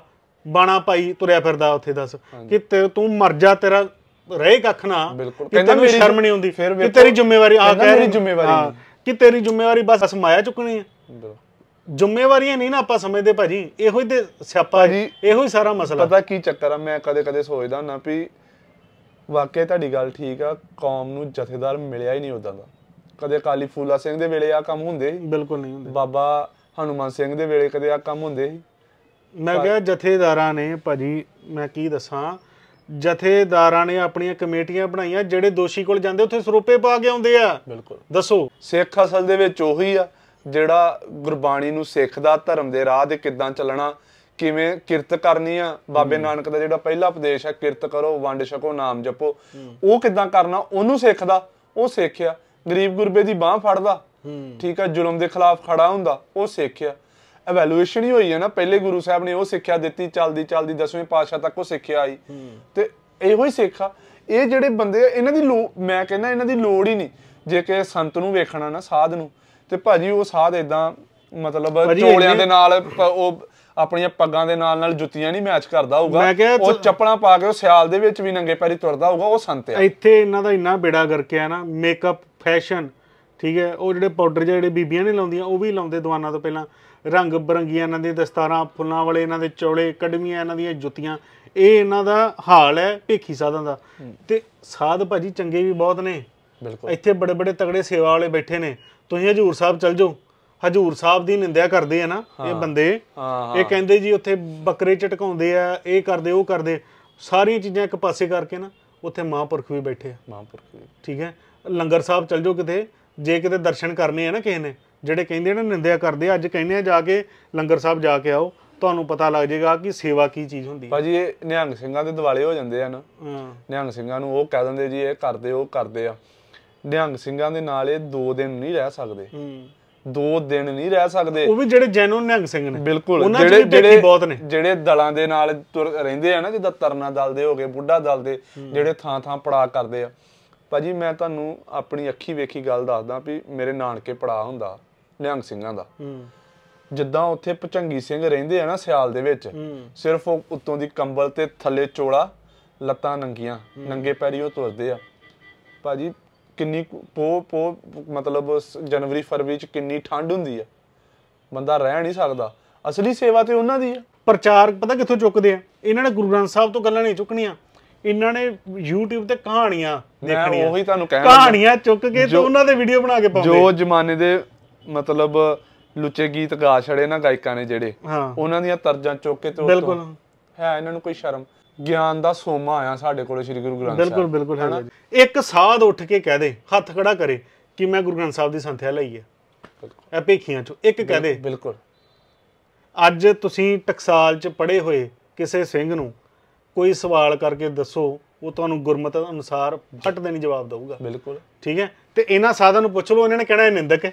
ਬਾਣਾ ਪਾਈ ਤੁਰਿਆ ਫਿਰਦਾ ਉੱਥੇ ਦੱਸ ਕਿ ਤੂੰ ਮਰ ਜਾ ਤੇਰਾ ਰਹੇ ਕੱਖ ਨਾ ਬਿਲਕੁਲ ਕਹਿੰਦਾ ਮੇਰੀ ਸ਼ਰਮ ਨਹੀਂ ਆਉਂਦੀ ਕਿ ਤੇਰੀ ਜ਼ਿੰਮੇਵਾਰੀ ਆ ਕਹਿ ਮੇਰੀ ਜ਼ਿੰਮੇਵਾਰੀ ਕਿ ਤੇਰੀ ਜ਼ਿੰਮੇਵਾਰੀ ਬਸ ਸਮਾਇਆ ਚੁੱਕਣੀ ਹੈ ਜ਼ਿੰਮੇਵਾਰੀਆਂ ਨਹੀਂ ਨਾ ਆਪਾਂ ਸਮਝਦੇ ਭਾਜੀ ਇਹੋ ਹੀ ਤੇ ਸਿਆਪਾ ਜੀ ਇਹੋ ਹੀ ਸਾਰਾ ਮਸਲਾ ਪਤਾ ਕੀ ਚੱਕਰ ਆ ਮੈਂ ਕਦੇ ਕਦੇ ਸੋਚਦਾ ਹੁੰਦਾ ਵੀ ਵਾਕਿਆ ਤੁਹਾਡੀ ਗੱਲ ਠੀਕ ਆ ਕੌਮ ਨੂੰ ਜਥੇਦਾਰ ਮਿਲਿਆ ਹੀ ਨਹੀਂ ਉਦਾਂ ਦਾ ਕਦੇ ਕਾਲੀ ਫੂਲਾ ਸਿੰਘ ਦੇ ਵੇਲੇ ਆ ਕੰਮ ਹੁੰਦੇ ਬਿਲਕੁਲ ਨਹੀਂ ਹੁੰਦੇ ਬਾਬਾ ਹਨੂਮਾਨ ਸਿੰਘ ਦੇ ਵੇਲੇ ਕਦੇ ਆ ਕੰਮ ਹੁੰਦੇ ਮੈਂ ਕਿਹਾ ਜਥੇਦਾਰਾਂ ਨੇ ਭਾਜੀ ਮੈਂ ਕੀ ਦੱਸਾਂ ਜਥੇਦਾਰਾਂ ਨੇ ਆਪਣੀਆਂ ਕਮੇਟੀਆਂ ਬਣਾਈਆਂ ਜਿਹੜੇ ਦੋਸ਼ੀ ਕੋਲ ਜਾਂਦੇ ਉੱਥੇ ਸਰੋਪੇ ਪਾ ਕੇ ਆਉਂਦੇ ਆ ਬਿਲਕੁਲ ਦੱਸੋ ਸਿੱਖ ਅਸਲ ਦੇ ਵਿੱਚ ਉਹੀ ਆ ਜਿਹੜਾ ਗੁਰਬਾਣੀ ਨੂੰ ਸਿੱਖ ਦਾ ਧਰਮ ਦੇ ਰਾਹ ਦੇ ਕਿੱਦਾਂ ਚੱਲਣਾ ਕਿਵੇਂ ਕਿਰਤ ਕਰਨੀ ਆ ਬਾਬੇ ਨਾਨਕ ਦਾ ਜਿਹੜਾ ਪਹਿਲਾ ਉਪਦੇਸ਼ ਆ ਕਿਰਤ ਕਰੋ ਵੰਡ ਛਕੋ ਨਾਮ ਜਪੋ ਉਹ ਕਿੱਦਾਂ ਕਰਨਾ ਉਹਨੂੰ ਸਿੱਖਦਾ ਉਹ ਸਿੱਖਿਆ ਗਰੀਬ ਗੁਰਬੇ ਦੀ ਬਾਹ ਫੜਦਾ ਠੀਕ ਆ ਜ਼ੁਲਮ ਦੇ ਖਿਲਾਫ ਖੜਾ ਹੁੰਦਾ ਉਹ ਸਿੱਖਿਆ ਇਵੈਲੂਏਸ਼ਨ ਹੀ ਹੋਈ ਹੈ ਨਾ ਪਹਿਲੇ ਗੁਰੂ ਸਾਹਿਬ ਨੇ ਉਹ ਸਿੱਖਿਆ ਦਿੱਤੀ ਚੱਲਦੀ ਚੱਲਦੀ 10ਵੇਂ ਪਾਤਸ਼ਾਹ ਤੱਕ ਉਹ ਸਿੱਖਿਆ ਆਈ ਤੇ ਇਹੋ ਹੀ ਸਿੱਖਾ ਇਹ ਜਿਹੜੇ ਬੰਦੇ ਆ ਇਹਨਾਂ ਦੀ ਮੈਂ ਕਹਿੰਦਾ ਇਹਨਾਂ ਦੀ ਲੋੜ ਹੀ ਨਹੀਂ ਜੇ ਕਿ ਸੰਤ ਨੂੰ ਵੇਖਣਾ ਨਾ ਸਾਧ ਨੂੰ ਤੇ ਭਾਜੀ ਉਹ ਸਾਧ ਇਦਾਂ ਮਤਲਬ ਚੋਲਿਆਂ ਦੇ ਨਾਲ ਉਹ ਆਪਣੀਆਂ ਪੱਗਾਂ ਦੇ ਨਾਲ ਨਾਲ ਜੁੱਤੀਆਂ ਨਹੀਂ ਮੈਚ ਕਰਦਾ ਹੋਊਗਾ ਉਹ ਚੱਪਲਾਂ ਪਾ ਕੇ ਉਹ ਸਿਆਲ ਦੇ ਵਿੱਚ ਵੀ ਨੰਗੇ ਪੈਰੀ ਤੁਰਦਾ ਹੋਊਗਾ ਉਹ ਸੰਤ ਆ ਇੱਥੇ ਇਹਨਾਂ ਦਾ ਇੰਨਾ ਬੇੜਾ ਕਰਕੇ ਆ ਨਾ ਮੇਕਅਪ ਫੈਸ਼ਨ ਠੀਕ ਹੈ ਉਹ ਜਿਹੜੇ ਪਾਊਡਰ ਜਿਹੜੇ ਬੀਬੀਆਂ ਨੇ ਲਾਉਂਦੀਆਂ ਉਹ ਵੀ ਲਾਉਂਦੇ ਦਵਾਨਾਂ ਤੋਂ ਪਹਿਲਾਂ ਰੰਗ ਬਰੰਗੀਆਂ ਇਹਨਾਂ ਦੀਆਂ ਦਸਤਾਰਾਂ ਫੁੱਲਾਂ ਵਾਲੇ ਇਹਨਾਂ ਦੇ ਚੌਲੇ ਕਡਮੀਆਂ ਇਹਨਾਂ ਦੀਆਂ ਜੁੱਤੀਆਂ ਇਹ ਇਹਨਾਂ ਦਾ ਹਾਲ ਹੈ ਭੇਖੀ ਸਾਧਾਂ ਦਾ ਤੇ ਸਾਧ ਭਾਜੀ ਚੰਗੇ ਵੀ ਬਹੁਤ ਨੇ ਬਿਲਕੁਲ ਇੱਥੇ ਬੜੇ ਬੜੇ ਤਗੜੇ ਸੇਵਾ ਵਾਲੇ ਬੈਠੇ ਨੇ ਤੁਸੀਂ ਹਜੂਰ ਸਾਹਿਬ ਚੱਲ ਜਾਓ ਹਜੂਰ ਸਾਹਿਬ ਦੀ ਨਿੰਦਿਆ ਕਰਦੇ ਆ ਨਾ ਇਹ ਬੰਦੇ ਇਹ ਕਹਿੰਦੇ ਜੀ ਉੱਥੇ ਬੱਕਰੇ ਝਟਕਾਉਂਦੇ ਆ ਇਹ ਕਰਦੇ ਉਹ ਕਰਦੇ ਸਾਰੀਆਂ ਚੀਜ਼ਾਂ ਇੱਕ ਪਾਸੇ ਕਰਕੇ ਨਾ ਉੱਥੇ ਮਹਾਂਪੁਰਖ ਵੀ ਬੈਠੇ ਆ ਮਹਾਂਪੁਰਖ ਵੀ ਠੀਕ ਹੈ ਲੰਗਰ ਸਾਹਿਬ ਚੱਲ ਜਾਓ ਕਿਤੇ ਜੇ ਕਿਤੇ ਦਰਸ਼ਨ ਕਰਨੇ ਆ ਨਾ ਕਿਸੇ ਨੇ ਜਿਹੜੇ ਕਹਿੰਦੇ ਨੇ ਨਿੰਦਿਆ ਕਰਦੇ ਅੱਜ ਕਹਿੰਦੇ ਆ ਜਾ ਕੇ ਲੰਗਰ ਸਾਹਿਬ ਜਾ ਕੇ ਆਓ ਤੁਹਾਨੂੰ ਪਤਾ ਲੱਗ ਜਾਏਗਾ ਕਿ ਸੇਵਾ ਕੀ ਚੀਜ਼ ਹੁੰਦੀ ਹੈ ਭਾਜੀ ਇਹ ਨਿਹੰਗ ਸਿੰਘਾਂ ਦੇ ਦਿਵਾਲੇ ਹੋ ਜਾਂਦੇ ਆ ਨਾ ਨਿਹੰਗ ਸਿੰਘਾਂ ਨੂੰ ਉਹ ਕਹਿ ਦਿੰਦੇ ਜੀ ਇਹ ਕਰਦੇ ਉਹ ਕਰਦੇ ਆ ਨਿਹੰਗ ਸਿੰਘਾਂ ਦੇ ਨਾਲ ਇਹ 2 ਦਿਨ ਨਹੀਂ ਰਹਿ ਸਕਦੇ ਦੋ ਦਿਨ ਨਹੀਂ ਰਹਿ ਸਕਦੇ ਉਹ ਵੀ ਜਿਹੜੇ ਜੈਨੂਨ ਨਿਹੰਗ ਸਿੰਘ ਨੇ ਬਿਲਕੁਲ ਜਿਹੜੇ ਜਿਹੜੇ ਬਹੁਤ ਨੇ ਜਿਹੜੇ ਦਲਾਂ ਦੇ ਨਾਲ ਰਹਿੰਦੇ ਆ ਨਾ ਜਿੱਦਾਂ ਤਰਨਾ ਦਲ ਦੇ ਹੋਗੇ ਬੁੱਢਾ ਦਲ ਦੇ ਜਿਹੜੇ ਥਾਂ ਥਾਂ ਪੜਾ ਕਰਦੇ ਆ ਭਾਜੀ ਮੈਂ ਤੁਹਾਨੂੰ ਆਪਣੀ ਅੱਖੀ ਵੇਖੀ ਗੱਲ ਦੱਸਦਾ ਵੀ ਮੇਰੇ ਨਾਨਕੇ ਪੜਾ ਹੁੰਦਾ ਨਿਹੰਗ ਸਿੰਘਾਂ ਦਾ ਜਿੱਦਾਂ ਉੱਥੇ ਪਚੰਗੀ ਸਿੰਘ ਰਹਿੰਦੇ ਆ ਨਾ ਸਿਆਲ ਦੇ ਵਿੱਚ ਸਿਰਫ ਉਹ ਉੱਤੋਂ ਦੀ ਕੰਬਲ ਤੇ ਥੱਲੇ ਚੋਲਾ ਲੱਤਾਂ ਨੰਗੀਆਂ ਨੰਗੇ ਪੈਰੀ ਉਹ ਤੁਰਦੇ ਆ ਭਾਜੀ ਕਿੰਨੀ ਪੋ ਪੋ ਮਤਲਬ ਜਨਵਰੀ ਫਰਵਰੀ ਚ ਕਿੰਨੀ ਠੰਡ ਹੁੰਦੀ ਆ ਬੰਦਾ ਰਹਿ ਨਹੀਂ ਸਕਦਾ ਅਸਲੀ ਸੇਵਾ ਤੇ ਉਹਨਾਂ ਦੀ ਆ ਪ੍ਰਚਾਰ ਪਤਾ ਕਿੱਥੋਂ ਚੁੱਕਦੇ ਆ ਇਹਨਾਂ ਨੇ ਗੁਰੂ ਗ੍ਰੰਥ ਸਾਹਿਬ ਤੋਂ ਗੱਲਾਂ ਨਹੀਂ ਚੁੱਕਣੀਆਂ ਇਹਨਾਂ ਨੇ YouTube ਤੇ ਕਹਾਣੀਆਂ ਦੇਖਣੀਆਂ ਮੈਂ ਉਹੀ ਤੁਹਾਨੂੰ ਕਹਿਣਾ ਕਹਾਣੀਆਂ ਚੁੱਕ ਕੇ ਤੇ ਉਹਨਾਂ ਦੇ ਵੀਡੀਓ ਬਣਾ ਕੇ ਪਾਉਂਦੇ ਜੋ ਜ਼ਮਾਨੇ ਦੇ ਮਤਲਬ ਲੁੱਚੇ ਗੀਤ ਗਾ ਛੜੇ ਨਾ ਗਾਇਕਾਂ ਨੇ ਜਿਹੜੇ ਉਹਨਾਂ ਦੀਆਂ ਤਰਜਾਂ ਚੁੱਕ ਕੇ ਤੇ ਬਿਲਕੁਲ ਹੈ ਇਹਨਾਂ ਨੂੰ ਕੋਈ ਸ਼ਰਮ ਗਿਆਨ ਦਾ ਸੋਮਾ ਆਇਆ ਸਾਡੇ ਕੋਲ ਸ੍ਰੀ ਗੁਰੂ ਗ੍ਰੰਥ ਸਾਹਿਬ ਬਿਲਕੁਲ ਬਿਲਕੁਲ ਹੈ ਇੱਕ ਸਾਧ ਉੱਠ ਕੇ ਕਹਿ ਦੇ ਹੱਥ ਖੜਾ ਕਰੇ ਕਿ ਮੈਂ ਗੁਰੂ ਗ੍ਰੰਥ ਸਾਹਿਬ ਦੀ ਸੰਥਿਆ ਲਈ ਹੈ ਬਿਲਕੁਲ ਇਹ ਭੇਖੀਆਂ ਚੋਂ ਇੱਕ ਕਹਿ ਦੇ ਬਿਲਕੁਲ ਅੱਜ ਤੁਸੀਂ ਟਕਸਾਲ 'ਚ ਪੜੇ ਹੋਏ ਕਿਸੇ ਸਿੰਘ ਨੂੰ ਕੋਈ ਸਵਾਲ ਕਰਕੇ ਦੱਸੋ ਉਹ ਤੁਹਾਨੂੰ ਗੁਰਮਤਿ ਅਨੁਸਾਰ ਫਟ ਦੇਣੀ ਜਵਾਬ ਦਊਗਾ ਬਿਲਕੁਲ ਠੀਕ ਹੈ ਤੇ ਇਹਨਾਂ ਸਾਧਾਂ ਨੂੰ ਪੁੱਛ ਲਓ ਇਹਨਾਂ ਨੇ ਕਿਹਾ ਇਹ ਨਿੰਦਕ ਹੈ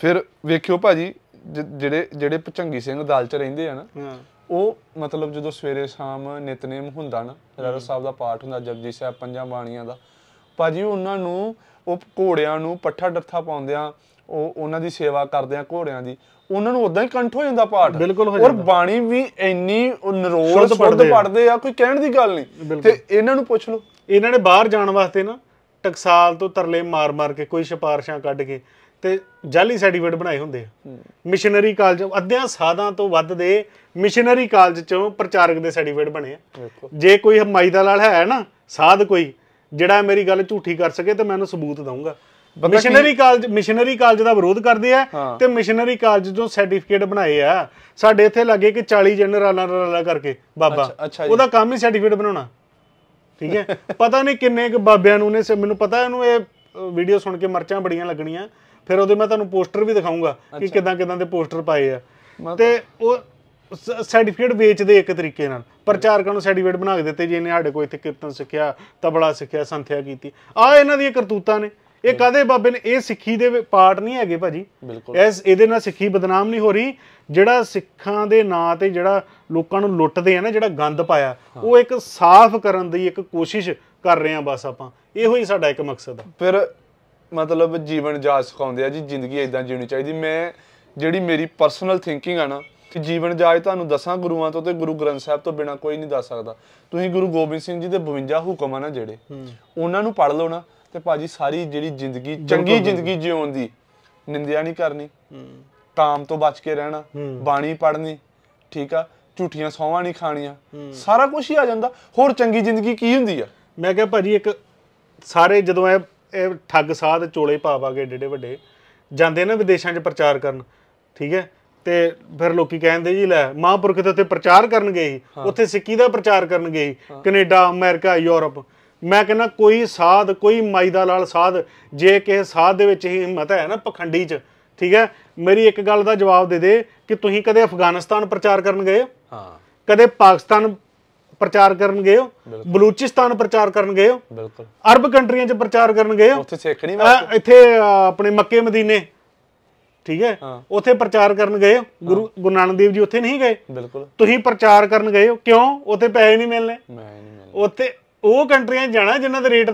ਫਿਰ ਵੇਖਿਓ ਭਾਜੀ ਜਿਹੜੇ ਜਿਹੜੇ ਪਚੰਗੀ ਸਿੰਘ ਦਲ ਚ ਰਹਿੰਦੇ ਆ ਨਾ ਉਹ ਮਤਲਬ ਜਦੋਂ ਸਵੇਰੇ ਸ਼ਾਮ ਨਿਤਨੇਮ ਹੁੰਦਾ ਨਾ ਰਾਜਾ ਸਾਹਿਬ ਦਾ ਪਾਠ ਹੁੰਦਾ ਜਪਜੀ ਸਾਹਿਬ ਪੰਜਾਂ ਬਾਣੀਆਂ ਦਾ ਭਾਜੀ ਉਹਨਾਂ ਨੂੰ ਉਹ ਘੋੜਿਆਂ ਨੂੰ ਪੱਠਾ ਡੱਠਾ ਪਾਉਂਦਿਆਂ ਉਹ ਉਹਨਾਂ ਦੀ ਸੇਵਾ ਕਰਦੇ ਆ ਘੋੜਿਆਂ ਦੀ ਉਹਨਾਂ ਨੂੰ ਉਦਾਂ ਹੀ ਕੰਠ ਹੋ ਜਾਂਦਾ ਪਾਠ ਬਿਲਕੁਲ ਹੋ ਜਾਂਦਾ ਔਰ ਬਾਣੀ ਵੀ ਇੰਨੀ ਨਰੋਲ ਸ਼ੁੱਧ ਪੜਦੇ ਆ ਕੋਈ ਕਹਿਣ ਦੀ ਗੱਲ ਨਹੀਂ ਤੇ ਇਹਨਾਂ ਨੂੰ ਪੁੱਛ ਲਓ ਇਹਨਾਂ ਨੇ ਬਾਹਰ ਜਾਣ ਵਾਸਤੇ ਨਾ ਟਕਸਾਲ ਤੋਂ ਤਰਲੇ ਮਾਰ-ਮਾਰ ਕੇ ਕੋਈ ਸਿਫਾਰਿਸ਼ਾਂ ਕੱਢ ਕੇ ਤੇ ਜਾਲੀ ਸਰਟੀਫਿਕੇਟ ਬਣਾਏ ਹੁੰਦੇ ਆ ਮਿਸ਼ਨਰੀ ਕਾਲਜ ਅਧਿਆ ਸਾਧਾਂ ਤੋਂ ਵੱਧ ਦੇ ਮਿਸ਼ਨਰੀ ਕਾਲਜ ਚੋਂ ਪ੍ਰਚਾਰਕ ਦੇ ਸਰਟੀਫਿਕੇਟ ਬਣੇ ਆ ਜੇ ਕੋਈ ਹਮਾਈ ਦਾ ਲਾਲ ਹੈ ਨਾ ਸਾਧ ਕੋਈ ਜਿਹੜਾ ਮੇਰੀ ਗੱਲ ਝੂਠੀ ਕਰ ਸਕੇ ਤੇ ਮੈਂ ਉਹਨੂੰ ਸਬੂਤ ਦਊਂਗਾ ਮਿਸ਼ਨਰੀ ਕਾਲਜ ਮਿਸ਼ਨਰੀ ਕਾਲਜ ਦਾ ਵਿਰੋਧ ਕਰਦੇ ਆ ਤੇ ਮਿਸ਼ਨਰੀ ਕਾਲਜ ਤੋਂ ਸਰਟੀਫਿਕੇਟ ਬਣਾਏ ਆ ਸਾਡੇ ਇੱਥੇ ਲੱਗੇ ਕਿ 40 ਜਨਰਲਾਂ ਨਾਲ ਕਰਕੇ ਬਾਬਾ ਉਹਦਾ ਕੰਮ ਹੀ ਸਰਟੀਫਿਕੇਟ ਬਣਾਉਣਾ ਠੀਕ ਹੈ ਪਤਾ ਨਹੀਂ ਕਿੰਨੇ ਕ ਬਾਬਿਆਂ ਨੂੰ ਨੇ ਮੈਨੂੰ ਪਤਾ ਇਹਨੂੰ ਇਹ ਵੀਡੀਓ ਸੁਣ ਕੇ ਮਰਚਾਂ ਬੜੀਆਂ ਲੱਗਣੀਆਂ ਫਿਰ ਉਹਦੇ ਮੈਂ ਤੁਹਾਨੂੰ ਪੋਸਟਰ ਵੀ ਦਿਖਾਉਂਗਾ ਕਿ ਕਿਦਾਂ ਕਿਦਾਂ ਦੇ ਪੋਸਟਰ ਪਾਏ ਆ ਤੇ ਉਹ ਸਰਟੀਫਿਕੇਟ ਵੇਚਦੇ ਇੱਕ ਤਰੀਕੇ ਨਾਲ ਪ੍ਰਚਾਰਕਾਂ ਨੂੰ ਸਰਟੀਫਿਕੇਟ ਬਣਾ ਕੇ ਦਿੱਤੇ ਜੀ ਇਹਨੇ ਸਾਡੇ ਕੋਲ ਇੱਥੇ ਕੀਰਤਨ ਸਿੱਖਿਆ ਤਬਲਾ ਸਿੱਖਿਆ ਸੰਥਿਆ ਕੀਤੀ ਆ ਇਹਨਾਂ ਦੀਆਂ ਕਰਤੂਤਾਂ ਨੇ ਇਹ ਕਾਦੇ ਬਾਬੇ ਨੇ ਇਹ ਸਿੱਖੀ ਦੇ ਪਾਰਟ ਨਹੀਂ ਹੈਗੇ ਭਾਜੀ ਇਸ ਇਹਦੇ ਨਾਲ ਸਿੱਖੀ ਬਦਨਾਮ ਨਹੀਂ ਹੋ ਰਹੀ ਜਿਹੜਾ ਸਿੱਖਾਂ ਦੇ ਨਾਂ ਤੇ ਜਿਹੜਾ ਲੋਕਾਂ ਨੂੰ ਲੁੱਟਦੇ ਆ ਨਾ ਜਿਹੜਾ ਗੰਦ ਪਾਇਆ ਉਹ ਇੱਕ ਸਾਫ਼ ਕਰਨ ਦੀ ਇੱਕ ਕੋਸ਼ਿਸ਼ ਕਰ ਰਹੇ ਆ ਬਸ ਆਪਾਂ ਇਹੋ ਹੀ ਸਾਡਾ ਇੱਕ ਮਕਸਦ ਆ ਫਿਰ ਮਤਲਬ ਜੀਵਨ ਜਾਚ ਸਿਖਾਉਂਦੇ ਆ ਜੀ ਜ਼ਿੰਦਗੀ ਇਦਾਂ ਜੀਣੀ ਚਾਹੀਦੀ ਮੈਂ ਜਿਹੜੀ ਮੇਰੀ ਪਰਸਨਲ ਥਿੰਕਿੰਗ ਆ ਨਾ ਕਿ ਜੀਵਨ ਜਾਚ ਤੁਹਾਨੂੰ ਦੱਸਾਂ ਗੁਰੂਆਂ ਤੋਂ ਤੇ ਗੁਰੂ ਗ੍ਰੰਥ ਸਾਹਿਬ ਤੋਂ ਬਿਨਾ ਕੋਈ ਨਹੀਂ ਦੱਸ ਸਕਦਾ ਤੁਸੀਂ ਗੁਰੂ ਗੋਬਿੰਦ ਸਿੰਘ ਜੀ ਦੇ 52 ਹੁਕਮ ਆ ਨਾ ਜਿਹੜੇ ਉਹਨਾਂ ਨੂੰ ਪੜ ਲਓ ਨਾ ਤੇ ਭਾਜੀ ਸਾਰੀ ਜਿਹੜੀ ਜ਼ਿੰਦਗੀ ਚੰਗੀ ਜ਼ਿੰਦਗੀ ਜਿਉਣ ਦੀ ਨਿੰਦਿਆ ਨਹੀਂ ਕਰਨੀ ਕਾਮ ਤੋਂ ਬਚ ਕੇ ਰਹਿਣਾ ਬਾਣੀ ਪੜਨੀ ਠੀਕ ਆ ਝੂਠੀਆਂ ਸੌਵਾਂ ਨਹੀਂ ਖਾਣੀਆਂ ਸਾਰਾ ਕੁਝ ਹੀ ਆ ਜਾਂਦਾ ਹੋਰ ਚੰਗੀ ਜ਼ਿੰਦਗੀ ਕੀ ਹੁੰਦੀ ਆ ਮੈਂ ਕਿਹਾ ਭਾਜੀ ਇੱਕ ਸਾਰੇ ਜਦੋਂ ਐ ਇਹ ਠੱਗ ਸਾਧ ਚੋਲੇ ਪਾਵਾਂਗੇ ਡੇਡੇ ਵੱਡੇ ਜਾਂਦੇ ਨੇ ਵਿਦੇਸ਼ਾਂ 'ਚ ਪ੍ਰਚਾਰ ਕਰਨ ਠੀਕ ਹੈ ਤੇ ਫਿਰ ਲੋਕੀ ਕਹਿੰਦੇ ਜੀ ਲੈ ਮਹਾਂਪੁਰਖ ਤੇ ਉੱਥੇ ਪ੍ਰਚਾਰ ਕਰਨ ਗਏ ਉੱਥੇ ਸਿੱਕੀ ਦਾ ਪ੍ਰਚਾਰ ਕਰਨ ਗਏ ਕੈਨੇਡਾ ਅਮਰੀਕਾ ਯੂਰਪ ਮੈਂ ਕਹਿੰਦਾ ਕੋਈ ਸਾਧ ਕੋਈ ਮਾਈ ਦਾ ਲਾਲ ਸਾਧ ਜੇ ਕਿਸੇ ਸਾਧ ਦੇ ਵਿੱਚ ਹੀ ਹਿੰਮਤ ਹੈ ਨਾ ਪਖੰਡੀ 'ਚ ਠੀਕ ਹੈ ਮੇਰੀ ਇੱਕ ਗੱਲ ਦਾ ਜਵਾਬ ਦੇ ਦੇ ਕਿ ਤੁਸੀਂ ਕਦੇ ਅਫਗਾਨਿਸਤਾਨ ਪ੍ਰਚਾਰ ਕਰਨ ਗਏ ਹਾਂ ਕਦੇ ਪਾਕਿਸਤਾਨ ਪ੍ਰਚਾਰ ਕਰਨ ਗਏ ਹੋ ਬਲੂਚਿਸਤਾਨ ਪ੍ਰਚਾਰ ਕਰਨ ਗਏ ਹੋ ਬਿਲਕੁਲ ਅਰਬ ਕੰਟਰੀਆਂ 'ਚ ਪ੍ਰਚਾਰ ਕਰਨ ਗਏ ਹੋ ਉੱਥੇ ਸਿੱਖ ਨਹੀਂ ਮਿਲਦੇ ਇੱਥੇ ਆਪਣੇ ਮੱਕੇ ਮਦੀਨੇ ਠੀਕ ਹੈ ਉੱਥੇ ਪ੍ਰਚਾਰ ਕਰਨ ਗਏ ਹੋ ਗੁਰੂ ਗੁਰੂ ਨਾਨਕ ਦੇਵ ਜੀ ਉੱਥੇ ਨਹੀਂ ਗਏ ਬਿਲਕੁਲ ਤੁਸੀਂ ਪ੍ਰਚਾਰ ਕਰਨ ਗਏ ਹੋ ਕਿਉਂ ਉੱਥੇ ਪੈਸੇ ਨਹੀਂ ਮਿਲਨੇ ਮੈਂ ਨਹੀਂ ਮਿਲਨੇ ਉੱਥੇ ਉਹ ਕੰਟਰੀਆਂ ਜਾਣਾ ਜਿਨ੍ਹਾਂ ਦੇ ਰੇਟ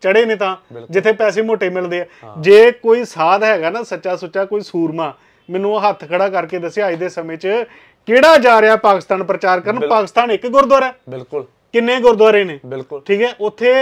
ਚੜੇ ਨੇ ਤਾਂ ਜਿੱਥੇ ਪੈਸੇ ਮੋਟੇ ਮਿਲਦੇ ਆ ਜੇ ਕੋਈ ਸਾਧ ਹੈਗਾ ਨਾ ਸੱਚਾ ਸੁੱਚਾ ਕੋਈ ਸੂਰਮਾ ਮੈਨੂੰ ਉਹ ਹੱਥ ਖੜਾ ਕਰਕੇ ਦੱਸਿਆ ਅੱਜ ਦੇ ਸਮੇਂ 'ਚ ਕਿਹੜਾ ਜਾ ਰਿਹਾ ਪਾਕਿਸਤਾਨ ਪ੍ਰਚਾਰ ਕਰਨ ਪਾਕਿਸਤਾਨ ਇੱਕ ਗੁਰਦੁਆਰਾ ਬਿਲਕੁਲ ਕਿੰਨੇ ਗੁਰਦੁਆਰੇ ਨੇ ਬਿਲਕੁਲ ਠੀਕ ਹੈ ਉੱਥੇ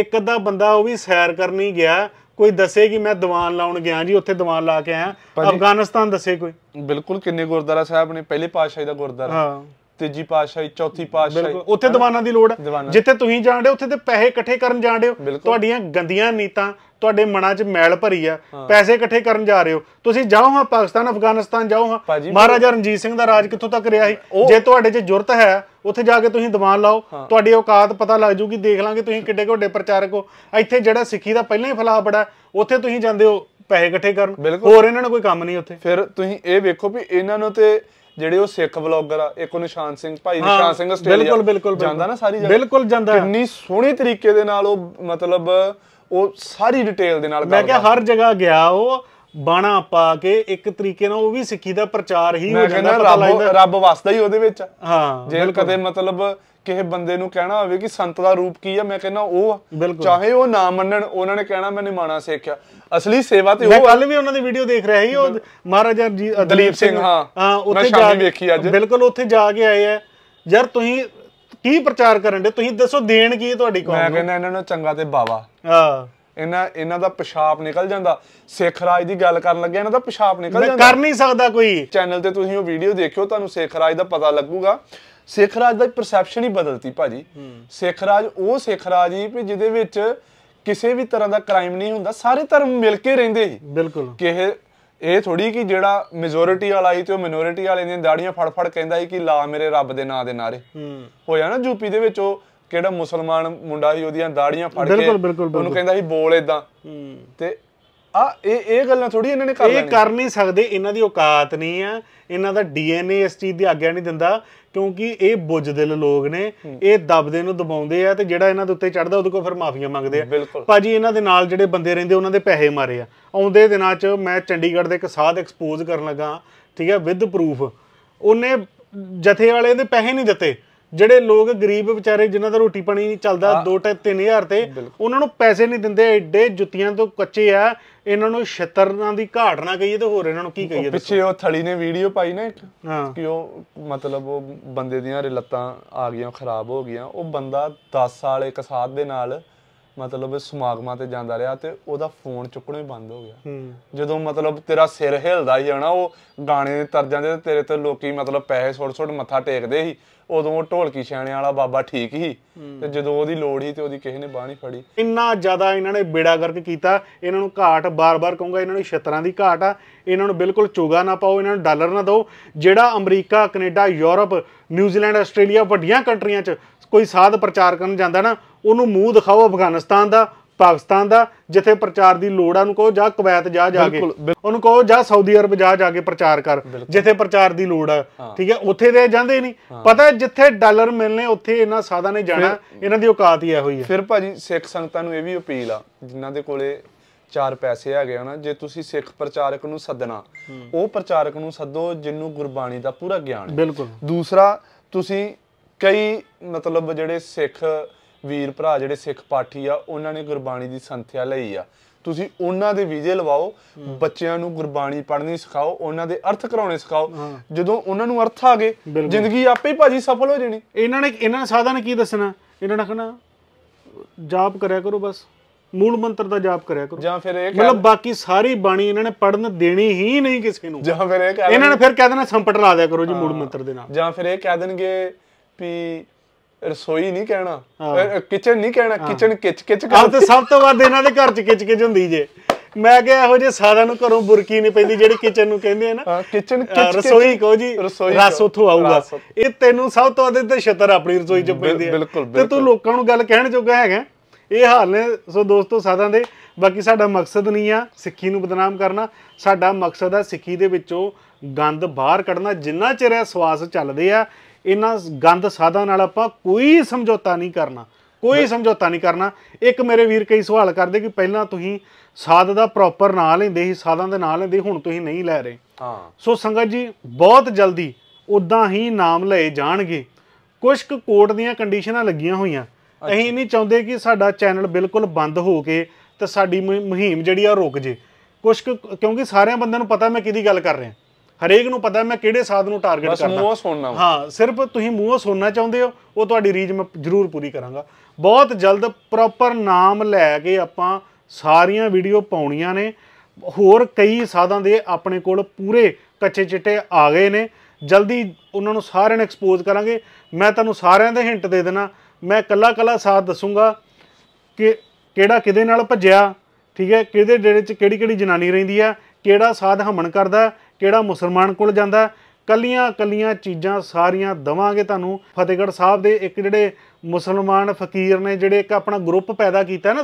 ਇੱਕ ਅੱਧਾ ਬੰਦਾ ਉਹ ਵੀ ਸੈਰ ਕਰਨੀ ਗਿਆ ਕੋਈ ਦੱਸੇ ਕਿ ਮੈਂ ਦੀਵਾਨ ਲਾਉਣ ਗਿਆ ਜੀ ਉੱਥੇ ਦੀਵਾਨ ਲਾ ਕੇ ਆਇਆ ਅਫਗਾਨਿਸਤਾਨ ਦੱਸੇ ਕੋਈ ਬਿਲਕੁਲ ਕਿੰਨੇ ਗੁਰਦੁਆਰਾ ਸਾਹਿਬ ਨੇ ਪਹਿਲੇ ਪਾਤਸ਼ਾਹੀ ਦਾ ਗੁਰਦੁਆਰਾ ਹਾਂ ਤੀਜੀ ਪਾਸ਼ਾਈ ਚੌਥੀ ਪਾਸ਼ਾਈ ਉੱਥੇ ਦੀਵਾਨਾਂ ਦੀ ਲੋੜ ਹੈ ਜਿੱਥੇ ਤੁਸੀਂ ਜਾਣਦੇ ਉੱਥੇ ਤੇ ਪੈਸੇ ਇਕੱਠੇ ਕਰਨ ਜਾਣਦੇ ਹੋ ਤੁਹਾਡੀਆਂ ਗੰਦੀਆਂ ਨੀਤਾਂ ਤੁਹਾਡੇ ਮਨਾਂ 'ਚ ਮੈਲ ਭਰੀ ਆ ਪੈਸੇ ਇਕੱਠੇ ਕਰਨ ਜਾ ਰਹੇ ਹੋ ਤੁਸੀਂ ਜਾਓ ਹਾਂ ਪਾਕਿਸਤਾਨ ਅਫਗਾਨਿਸਤਾਨ ਜਾਓ ਹਾਂ ਮਹਾਰਾਜਾ ਰਣਜੀਤ ਸਿੰਘ ਦਾ ਰਾਜ ਕਿੱਥੋਂ ਤੱਕ ਰਿਹਾ ਸੀ ਜੇ ਤੁਹਾਡੇ 'ਚ ਜੁਰਤ ਹੈ ਉੱਥੇ ਜਾ ਕੇ ਤੁਸੀਂ ਦਿਵਾਨ ਲਾਓ ਤੁਹਾਡੀ ਔਕਾਤ ਪਤਾ ਲੱਗ ਜੂਗੀ ਦੇਖ ਲਾਂਗੇ ਤੁਸੀਂ ਕਿੱਡੇ ਵੱਡੇ ਪ੍ਰਚਾਰਕ ਹੋ ਇੱਥੇ ਜਿਹੜਾ ਸਿੱਖੀ ਦਾ ਪਹਿਲਾਂ ਹੀ ਫਲਾਅ ਬੜਾ ਉੱਥੇ ਤੁਸੀਂ ਜਾਂਦੇ ਹੋ ਪੈਸੇ ਇਕੱਠੇ ਕਰਨ ਹੋਰ ਇਹਨਾਂ ਨੂੰ ਕੋਈ ਕੰਮ ਨਹੀਂ ਉੱਥੇ ਫਿਰ ਤੁਸੀਂ ਇਹ ਵੇਖੋ ਵੀ ਇਹਨਾਂ ਨੂੰ ਤੇ ਜਿਹੜੇ ਉਹ ਸਿੱਖ ਵਲੌਗਰ ਆ ਇੱਕ ਨਿਸ਼ਾਨ ਸਿੰਘ ਭਾਈ ਨਿਸ਼ਾਨ ਸਿੰਘ ਆਸਟ੍ਰੇਲੀਆ ਬਿਲਕੁਲ ਬਿਲਕੁਲ ਜਾਂਦਾ ਨਾ ਸਾਰੀ ਜਗ੍ਹਾ ਬਿਲਕੁਲ ਜਾਂਦਾ ਕਿੰਨੀ ਸੋਹਣੀ ਤਰੀਕੇ ਦੇ ਨਾਲ ਉਹ ਮਤਲਬ ਉਹ ਸਾਰੀ ਡਿਟੇਲ ਦੇ ਨਾਲ ਮੈਂ ਕਿਹਾ ਹਰ ਜਗ੍ਹਾ ਗਿਆ ਉਹ ਬਾਣਾ ਪਾ ਕੇ ਇੱਕ ਤਰੀਕੇ ਨਾਲ ਉਹ ਵੀ ਸਿੱਖੀ ਦਾ ਪ੍ਰਚਾਰ ਹੀ ਹੋ ਜਾਂਦਾ ਪਤਾ ਰੱਬ ਵਸਦਾ ਹੀ ਉਹਦੇ ਵਿੱਚ ਹਾਂ ਜੇ ਕਦੇ ਮਤਲਬ ਕਿਸੇ ਬੰਦੇ ਨੂੰ ਕਹਿਣਾ ਹੋਵੇ ਕਿ ਸੰਤ ਦਾ ਰੂਪ ਕੀ ਆ ਮੈਂ ਕਹਿੰਦਾ ਉਹ ਚਾਹੇ ਉਹ ਨਾ ਮੰਨਣ ਉਹਨਾਂ ਨੇ ਕਹਿਣਾ ਮੈਂ ਨਿਮਾਣਾ ਸਿੱਖਿਆ ਅਸਲੀ ਸੇਵਾ ਤੇ ਉਹ ਮੈਂ ਕੱਲ ਵੀ ਉਹਨਾਂ ਦੀ ਵੀਡੀਓ ਦੇਖ ਰਿਹਾ ਸੀ ਉਹ ਮਹਾਰਾਜਾ ਜੀ ਦਲੀਪ ਸਿੰਘ ਹਾਂ ਉੱਥੇ ਜਾ ਕੇ ਵੇਖੀ ਅੱਜ ਬਿਲਕੁਲ ਉੱਥੇ ਜਾ ਕੇ ਆਏ ਆ ਯਾਰ ਤੁਸੀਂ ਕੀ ਪ੍ਰਚਾਰ ਕਰਨ ਦੇ ਤੁਸੀਂ ਦੱਸੋ ਦੇਣ ਕੀ ਤੁਹਾਡੀ ਕੌਮ ਮੈਂ ਕਹਿੰਦਾ ਇਹਨਾਂ ਨੂੰ ਚੰਗਾ ਤੇ ਬਾਵਾ ਹਾਂ ਇਹਨਾਂ ਇਹਨਾਂ ਦਾ ਪਿਸ਼ਾਬ ਨਿਕਲ ਜਾਂਦਾ ਸਿੱਖ ਰਾਜ ਦੀ ਗੱਲ ਕਰਨ ਲੱਗਿਆ ਇਹਨਾਂ ਦਾ ਪਿਸ਼ਾਬ ਨਿਕਲ ਜਾਂਦਾ ਕਰ ਨਹੀਂ ਸਕਦਾ ਕੋਈ ਚੈਨਲ ਤੇ ਤੁਸੀਂ ਉਹ ਵੀਡੀਓ ਦੇਖਿਓ ਤੁਹਾਨੂੰ ਸਿੱਖ ਰਾਜ ਦਾ ਪਤਾ ਲੱਗੂਗਾ ਰਾਜ ਦਾ ਪਰਸੈਪਸ਼ਨ ਹੀ ਬਦਲਤੀ ਭਾਜੀ ਰਾਜ ਉਹ ਰਾਜ ਹੀ ਵੀ ਜਿਹਦੇ ਵਿੱਚ ਕਿਸੇ ਵੀ ਤਰ੍ਹਾਂ ਦਾ ਕ੍ਰਾਈਮ ਨਹੀਂ ਹੁੰਦਾ ਸਾਰੇ ਧਰਮ ਮਿਲ ਕੇ ਰਹਿੰਦੇ ਸੀ ਬਿਲਕੁਲ ਕਿ ਇਹ ਥੋੜੀ ਕਿ ਜਿਹੜਾ ਮੈਜੋਰਿਟੀ ਵਾਲਾ ਹੀ ਤੇ ਉਹ ਮਿਨੋਰਿਟੀ ਵਾਲੇ ਦੀਆਂ ਦਾੜੀਆਂ ਫੜ ਫੜ ਕਹਿੰਦਾ ਸੀ ਕਿ ਲਾ ਮੇਰੇ ਰੱਬ ਦੇ ਨਾਂ ਦੇ ਨਾਰੇ ਹੋਇਆ ਨਾ ਯੂਪੀ ਦੇ ਵਿੱਚ ਉਹ ਕਿਹੜਾ ਮੁਸਲਮਾਨ ਮੁੰਡਾ ਸੀ ਉਹਦੀਆਂ ਦਾੜੀਆਂ ਫੜ ਕੇ ਉਹਨੂੰ ਕਹਿੰਦਾ ਸੀ ਬੋਲ ਇਦਾਂ ਤੇ ਆ ਇਹ ਇਹ ਗੱਲਾਂ ਥੋੜੀ ਇਹਨਾਂ ਨੇ ਕਰ ਲੈਣੀ ਇਹ ਕਰ ਨਹੀਂ ਸਕਦੇ ਇਹਨਾਂ ਦੀ ਔਕਾਤ ਨਹੀਂ ਆ ਇਹਨਾਂ ਦਾ ਡੀਐਨਏ ਇਸ ਚੀਜ਼ ਦੀ ਆਗਿਆ ਨਹੀਂ ਦਿੰਦਾ ਕਿਉਂਕਿ ਇਹ ਬੁੱਝਦਿਲ ਲੋਕ ਨੇ ਇਹ ਦਬਦੇ ਨੂੰ ਦਬਾਉਂਦੇ ਆ ਤੇ ਜਿਹੜਾ ਇਹਨਾਂ ਦੇ ਉੱਤੇ ਚੜਦਾ ਉਹਦੇ ਕੋਲ ਫਿਰ ਮਾਫੀਆਂ ਮੰਗਦੇ ਆ ਭਾਜੀ ਇਹਨਾਂ ਦੇ ਨਾਲ ਜਿਹੜੇ ਬੰਦੇ ਰਹਿੰਦੇ ਉਹਨਾਂ ਦੇ ਪੈਸੇ ਮਾਰੇ ਆ ਆਉਂਦੇ ਦਿਨਾਂ 'ਚ ਮੈਂ ਚੰਡੀਗੜ੍ਹ ਦੇ ਇੱਕ ਸਾਧ ਐਕਸਪੋਜ਼ ਕਰਨ ਲੱਗਾ ਠੀਕ ਹੈ ਵਿਦ ਪ੍ਰੂਫ ਉਹਨੇ ਜਥੇ ਵਾਲੇ ਦੇ ਪੈਸੇ ਨਹੀਂ ਦਿੱਤੇ ਜਿਹੜੇ ਲੋਕ ਗਰੀਬ ਵਿਚਾਰੇ ਜਿਨ੍ਹਾਂ ਦਾ ਰੋਟੀ ਪਾਣੀ ਨਹੀਂ ਚੱਲਦਾ 2 3000 ਤੇ ਉਹਨਾਂ ਨੂੰ ਪੈਸੇ ਨਹੀਂ ਦਿੰਦੇ ਐਡੇ ਜੁੱਤੀਆਂ ਤੋਂ ਕੱਚੇ ਆ ਇਹਨਾਂ ਨੂੰ ਛਤਰਾਂ ਦੀ ਘਾਟ ਨਾ ਕਹੀਏ ਤੇ ਹੋਰ ਇਹਨਾਂ ਨੂੰ ਕੀ ਕਹੀਏ ਪਿੱਛੇ ਉਹ ਥਲੀ ਨੇ ਵੀਡੀਓ ਪਾਈ ਨਾ ਇੱਕ ਕਿ ਉਹ ਮਤਲਬ ਉਹ ਬੰਦੇ ਦੀਆਂ ਲੱਤਾਂ ਆ ਗਈਆਂ ਖਰਾਬ ਹੋ ਗਈਆਂ ਉਹ ਬੰਦਾ 10 ਸਾਲ ਇੱਕ ਸਾਥ ਦੇ ਨਾਲ ਮਤਲਬ ਸਮਾਗਮਾਂ ਤੇ ਜਾਂਦਾ ਰਿਹਾ ਤੇ ਉਹਦਾ ਫੋਨ ਚੁੱਕਣਾ ਹੀ ਬੰਦ ਹੋ ਗਿਆ ਜਦੋਂ ਮਤਲਬ ਤੇਰਾ ਸਿਰ ਹਿਲਦਾ ਹੀ ਜਾਣਾ ਉਹ ਗਾਣੇ ਤਰ ਜਾਂਦੇ ਤੇ ਤੇਰੇ ਤੇ ਲੋਕੀ ਮਤਲਬ ਪੈਸੇ ਛੋੜ ਛੋੜ ਮੱਥਾ ਟੇਕਦੇ ਸੀ ਉਦੋਂ ਉਹ ਢੋਲਕੀ ਛਾਣੇ ਵਾਲਾ ਬਾਬਾ ਠੀਕ ਹੀ ਤੇ ਜਦੋਂ ਉਹਦੀ ਲੋੜ ਹੀ ਤੇ ਉਹਦੀ ਕਿਸੇ ਨੇ ਬਾਹ ਨਹੀਂ ਫੜੀ ਇੰਨਾ ਜ਼ਿਆਦਾ ਇਹਨਾਂ ਨੇ ਬੇੜਾ ਗਰਕ ਕੀਤਾ ਇਹਨਾਂ ਨੂੰ ਘਾਟ ਬਾਰ-ਬਾਰ ਕਹੂੰਗਾ ਇਹਨਾਂ ਨੂੰ ਛਤਰਾਂ ਦੀ ਘਾਟ ਆ ਇਹਨਾਂ ਨੂੰ ਬਿਲਕੁਲ ਚੋਗਾ ਨਾ ਪਾਓ ਇਹਨਾਂ ਨੂੰ ਡਾਲਰ ਨਾ ਦਿਓ ਜਿਹੜਾ America Canada Europe New Zealand Australia ਵੱਡੀਆਂ ਕੰਟਰੀਆਂ 'ਚ ਕੋਈ ਸਾਧ ਪ੍ਰਚਾਰ ਕਰਨ ਜਾਂਦਾ ਨਾ ਉਹਨੂੰ ਮੂੰਹ ਦਿਖਾਓ ਅਫਗਾਨਿਸਤਾਨ ਦਾ ਪਾਕਿਸਤਾਨ ਦਾ ਜਿੱਥੇ ਪ੍ਰਚਾਰ ਦੀ ਲੋੜ ਆ ਉਹਨੂੰ ਕਹੋ ਜਾ ਕਵੈਤ ਜਾ ਜਾ ਕੇ ਉਹਨੂੰ ਕਹੋ ਜਾ ਸਾਊਦੀ ਅਰਬ ਜਾ ਜਾ ਕੇ ਪ੍ਰਚਾਰ ਕਰ ਜਿੱਥੇ ਪ੍ਰਚਾਰ ਦੀ ਲੋੜ ਆ ਠੀਕ ਹੈ ਉੱਥੇ ਦੇ ਜਾਂਦੇ ਨਹੀਂ ਪਤਾ ਜਿੱਥੇ ਡਾਲਰ ਮਿਲਨੇ ਉੱਥੇ ਇਹਨਾਂ ਸਾਧਾਂ ਨੇ ਜਾਣਾ ਇਹਨਾਂ ਦੀ ਔਕਾਤ ਹੀ ਐ ਹੋਈ ਹੈ ਫਿਰ ਭਾਜੀ ਸਿੱਖ ਸੰਗਤਾਂ ਨੂੰ ਇਹ ਵੀ ਅਪੀਲ ਆ ਜਿਨ੍ਹਾਂ ਦੇ ਕੋਲੇ ਚਾਰ ਪੈਸੇ ਹੈਗੇ ਹਨਾ ਜੇ ਤੁਸੀਂ ਸਿੱਖ ਪ੍ਰਚਾਰਕ ਨੂੰ ਸੱਦਣਾ ਉਹ ਪ੍ਰਚਾਰਕ ਨੂੰ ਸੱਦੋ ਜਿੰਨੂੰ ਗੁਰਬਾਣੀ ਦਾ ਪੂਰਾ ਗਿਆਨ ਹੈ ਬਿਲਕੁਲ ਦੂਸਰਾ ਤੁਸੀਂ ਕਈ ਮਤਲਬ ਜਿਹੜੇ ਸਿੱਖ ਵੀਰ ਭਰਾ ਜਿਹੜੇ ਸਿੱਖ ਪਾਠੀ ਆ ਉਹਨਾਂ ਨੇ ਗੁਰਬਾਣੀ ਦੀ ਸੰਥਿਆ ਲਈ ਆ ਤੁਸੀਂ ਉਹਨਾਂ ਦੇ ਵੀਜ਼ੇ ਲਵਾਓ ਬੱਚਿਆਂ ਨੂੰ ਗੁਰਬਾਣੀ ਪੜ੍ਹਨੀ ਸਿਖਾਓ ਉਹਨਾਂ ਦੇ ਅਰਥ ਕਰਾਉਣੇ ਸਿਖਾਓ ਜਦੋਂ ਉਹਨਾਂ ਨੂੰ ਅਰਥ ਆ ਗਏ ਜ਼ਿੰਦਗੀ ਆਪੇ ਹੀ ਭਾਜੀ ਸਫਲ ਹੋ ਜਾਣੀ ਇਹਨਾਂ ਨੇ ਇਹਨਾਂ ਨੇ ਸਾਧਨ ਕੀ ਦੱਸਣਾ ਇਹਨਾਂ ਨੇ ਕਹਣਾ ਜਾਪ ਕਰਿਆ ਕਰੋ ਬਸ ਮੂਲ ਮੰਤਰ ਦਾ ਜਾਪ ਕਰਿਆ ਕਰੋ ਜਾਂ ਫਿਰ ਇਹ ਮਤਲਬ ਬਾਕੀ ਸਾਰੀ ਬਾਣੀ ਇਹਨਾਂ ਨੇ ਪੜਨ ਦੇਣੀ ਹੀ ਨਹੀਂ ਕਿਸੇ ਨੂੰ ਜਾਂ ਫਿਰ ਇਹ ਇਹਨਾਂ ਨੇ ਫਿਰ ਕਹਿ ਦੇਣਾ ਸੰਪਟ ਲਾ ਦਿਆ ਕਰੋ ਜੀ ਮੂਲ ਮੰਤਰ ਦੇ ਨਾਲ ਜਾਂ ਫਿਰ ਇਹ ਕਹਿ ਦੇਣਗੇ ਵੀ ਰਸੋਈ ਨਹੀਂ ਕਹਿਣਾ ਕਿਚਨ ਨਹੀਂ ਕਹਿਣਾ ਕਿਚਨ ਕਿਚ ਕਿਚ ਕਰ ਤੇ ਸਭ ਤੋਂ ਵੱਧ ਇਹਨਾਂ ਦੇ ਘਰ ਚ ਕਿਚ ਕਿਚ ਹੁੰਦੀ ਜੇ ਮੈਂ ਕਿਹਾ ਇਹੋ ਜੇ ਸਾਰਿਆਂ ਨੂੰ ਘਰੋਂ ਬੁਰਕੀ ਨਹੀਂ ਪੈਂਦੀ ਜਿਹੜੀ ਕਿਚਨ ਨੂੰ ਕਹਿੰਦੇ ਆ ਨਾ ਕਿਚਨ ਕਿਚ ਰਸੋਈ ਕਹੋ ਜੀ ਰਸ ਉਥੋਂ ਆਊਗਾ ਇਹ ਤੈਨੂੰ ਸਭ ਤੋਂ ਵੱਧ ਤੇ ਛਤਰ ਆਪਣੀ ਰਸੋਈ ਚ ਪੈਂਦੀ ਆ ਤੇ ਤੂੰ ਲੋਕਾਂ ਨੂੰ ਗੱਲ ਕਹਿਣ ਜੋਗਾ ਹੈਗਾ ਇਹ ਹਾਲ ਨੇ ਸੋ ਦੋਸਤੋ ਸਾਧਾਂ ਦੇ ਬਾਕੀ ਸਾਡਾ ਮਕਸਦ ਨਹੀਂ ਆ ਸਿੱਖੀ ਨੂੰ ਬਦਨਾਮ ਕਰਨਾ ਸਾਡਾ ਮਕਸਦ ਆ ਸਿੱਖੀ ਦੇ ਵਿੱਚੋਂ ਗੰਦ ਬਾਹਰ ਕੱਢਣਾ ਜਿੰਨਾ ਚਿਰ ਇਹ ਸਵਾਸ ਚੱਲਦੇ ਆ ਇਹਨਾਂ ਗੰਦ ਸਾਧਾਂ ਨਾਲ ਆਪਾਂ ਕੋਈ ਸਮਝੌਤਾ ਨਹੀਂ ਕਰਨਾ ਕੋਈ ਸਮਝੌਤਾ ਨਹੀਂ ਕਰਨਾ ਇੱਕ ਮੇਰੇ ਵੀਰ ਕਈ ਸਵਾਲ ਕਰਦੇ ਕਿ ਪਹਿਲਾਂ ਤੁਸੀਂ ਸਾਧ ਦਾ ਪ੍ਰੋਪਰ ਨਾਂ ਲੈਂਦੇ ਸੀ ਸਾਧਾਂ ਦੇ ਨਾਂ ਲੈਂਦੇ ਹੁਣ ਤੁਸੀਂ ਨਹੀਂ ਲੈ ਰਹੇ ਹਾਂ ਸੋ ਸੰਗਤ ਜੀ ਬਹੁਤ ਜਲਦੀ ਉਦਾਂ ਹੀ ਨਾਮ ਲਏ ਜਾਣਗੇ ਕੁਝ ਕੁ ਕੋਰਟ ਦੀਆਂ ਕੰਡੀਸ਼ਨਾਂ ਲੱਗੀਆਂ ਹੋਈਆਂ ਅਸੀਂ ਨਹੀਂ ਚਾਹੁੰਦੇ ਕਿ ਸਾਡਾ ਚੈਨਲ ਬਿਲਕੁਲ ਬੰਦ ਹੋ ਕੇ ਤੇ ਸਾਡੀ ਮੁਹਿੰਮ ਜਿਹੜੀ ਆ ਰੁਕ ਜੇ ਕੁਝ ਕਿਉਂਕਿ ਸਾਰਿਆਂ ਬੰਦਿਆਂ ਨੂੰ ਪਤਾ ਮੈਂ ਕਿਹਦੀ ਗੱਲ ਕਰ ਰਿਹਾ ਹਰੇਕ ਨੂੰ ਪਤਾ ਮੈਂ ਕਿਹੜੇ ਸਾਧ ਨੂੰ ਟਾਰਗੇਟ ਕਰਦਾ ਬਸ ਮੂੰਹੋਂ ਸੁਣਨਾ ਹਾਂ ਸਿਰਫ ਤੁਸੀਂ ਮੂੰਹੋਂ ਸੁਣਨਾ ਚਾਹੁੰਦੇ ਹੋ ਉਹ ਤੁਹਾਡੀ ਰੀਜ ਮੈਂ ਜ਼ਰੂਰ ਪੂਰੀ ਕਰਾਂਗਾ ਬਹੁਤ ਜਲਦ ਪ੍ਰੋਪਰ ਨਾਮ ਲੈ ਕੇ ਆਪਾਂ ਸਾਰੀਆਂ ਵੀਡੀਓ ਪਾਉਣੀਆਂ ਨੇ ਹੋਰ ਕਈ ਸਾਧਾਂ ਦੇ ਆਪਣੇ ਕੋਲ ਪੂਰੇ ਕੱਚੇ ਚਿੱਟੇ ਆ ਗਏ ਨੇ ਜਲਦੀ ਉਹਨਾਂ ਨੂੰ ਸਾਰਿਆਂ ਨੂੰ ਐਕਸਪੋਜ਼ ਕਰਾਂਗੇ ਮੈਂ ਤੁਹਾਨੂੰ ਸਾਰਿਆਂ ਦੇ ਹਿੰਟ ਦੇ ਦੇਣਾ ਮੈਂ ਕੱਲਾ ਕੱਲਾ ਸਾਥ ਦੱਸੂਗਾ ਕਿ ਕਿਹੜਾ ਕਿਹਦੇ ਨਾਲ ਭੱਜਿਆ ਠੀਕ ਹੈ ਕਿਹਦੇ ਡੇਰੇ 'ਚ ਕਿਹੜੀ ਕਿਹੜੀ ਜਨਾਨੀ ਰਹਿੰਦੀ ਆ ਕਿਹੜਾ ਸਾਧ ਹਮਣ ਕਰਦਾ ਕਿਹੜਾ ਮੁਸਲਮਾਨ ਕੋਲ ਜਾਂਦਾ ਕੱਲੀਆਂ ਕੱਲੀਆਂ ਚੀਜ਼ਾਂ ਸਾਰੀਆਂ ਦਵਾਂਗੇ ਤੁਹਾਨੂੰ ਫਤਿਹਗੜ੍ਹ ਸਾਹਿਬ ਦੇ ਇੱਕ ਜਿਹੜੇ ਮੁਸਲਮਾਨ ਫਕੀਰ ਨੇ ਜਿਹੜੇ ਇੱਕ ਆਪਣਾ ਗਰੁੱਪ ਪੈਦਾ ਕੀਤਾ ਨਾ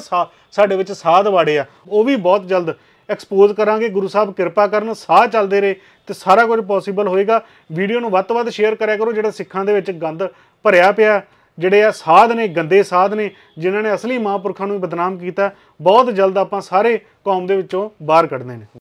ਸਾਡੇ ਵਿੱਚ ਸਾਧ ਵਾੜੇ ਆ ਉਹ ਵੀ ਬਹੁਤ ਜਲਦ ਐਕਸਪੋਜ਼ ਕਰਾਂਗੇ ਗੁਰੂ ਸਾਹਿਬ ਕਿਰਪਾ ਕਰਨ ਸਾਹ ਚੱਲਦੇ ਰਹੇ ਤੇ ਸਾਰਾ ਕੁਝ ਪੋਸੀਬਲ ਹੋਏਗਾ ਵੀਡੀਓ ਨੂੰ ਵੱਧ ਤੋਂ ਵੱਧ ਸ਼ੇਅਰ ਕਰਿਆ ਕਰੋ ਜਿਹੜਾ ਸਿੱਖਾਂ ਦੇ ਵਿੱਚ ਗੰਦ ਭਰਿਆ ਪਿਆ ਜਿਹੜੇ ਆ ਸਾਧ ਨੇ ਗੰਦੇ ਸਾਧ ਨੇ ਜਿਨ੍ਹਾਂ ਨੇ ਅਸਲੀ ਮਹਾਂਪੁਰਖਾਂ ਨੂੰ ਬਦਨਾਮ ਕੀਤਾ ਬਹੁਤ ਜਲਦ ਆਪਾਂ ਸਾਰੇ ਕੌਮ ਦੇ ਵਿੱਚੋਂ ਬਾਹਰ ਕੱਢਨੇ ਨੇ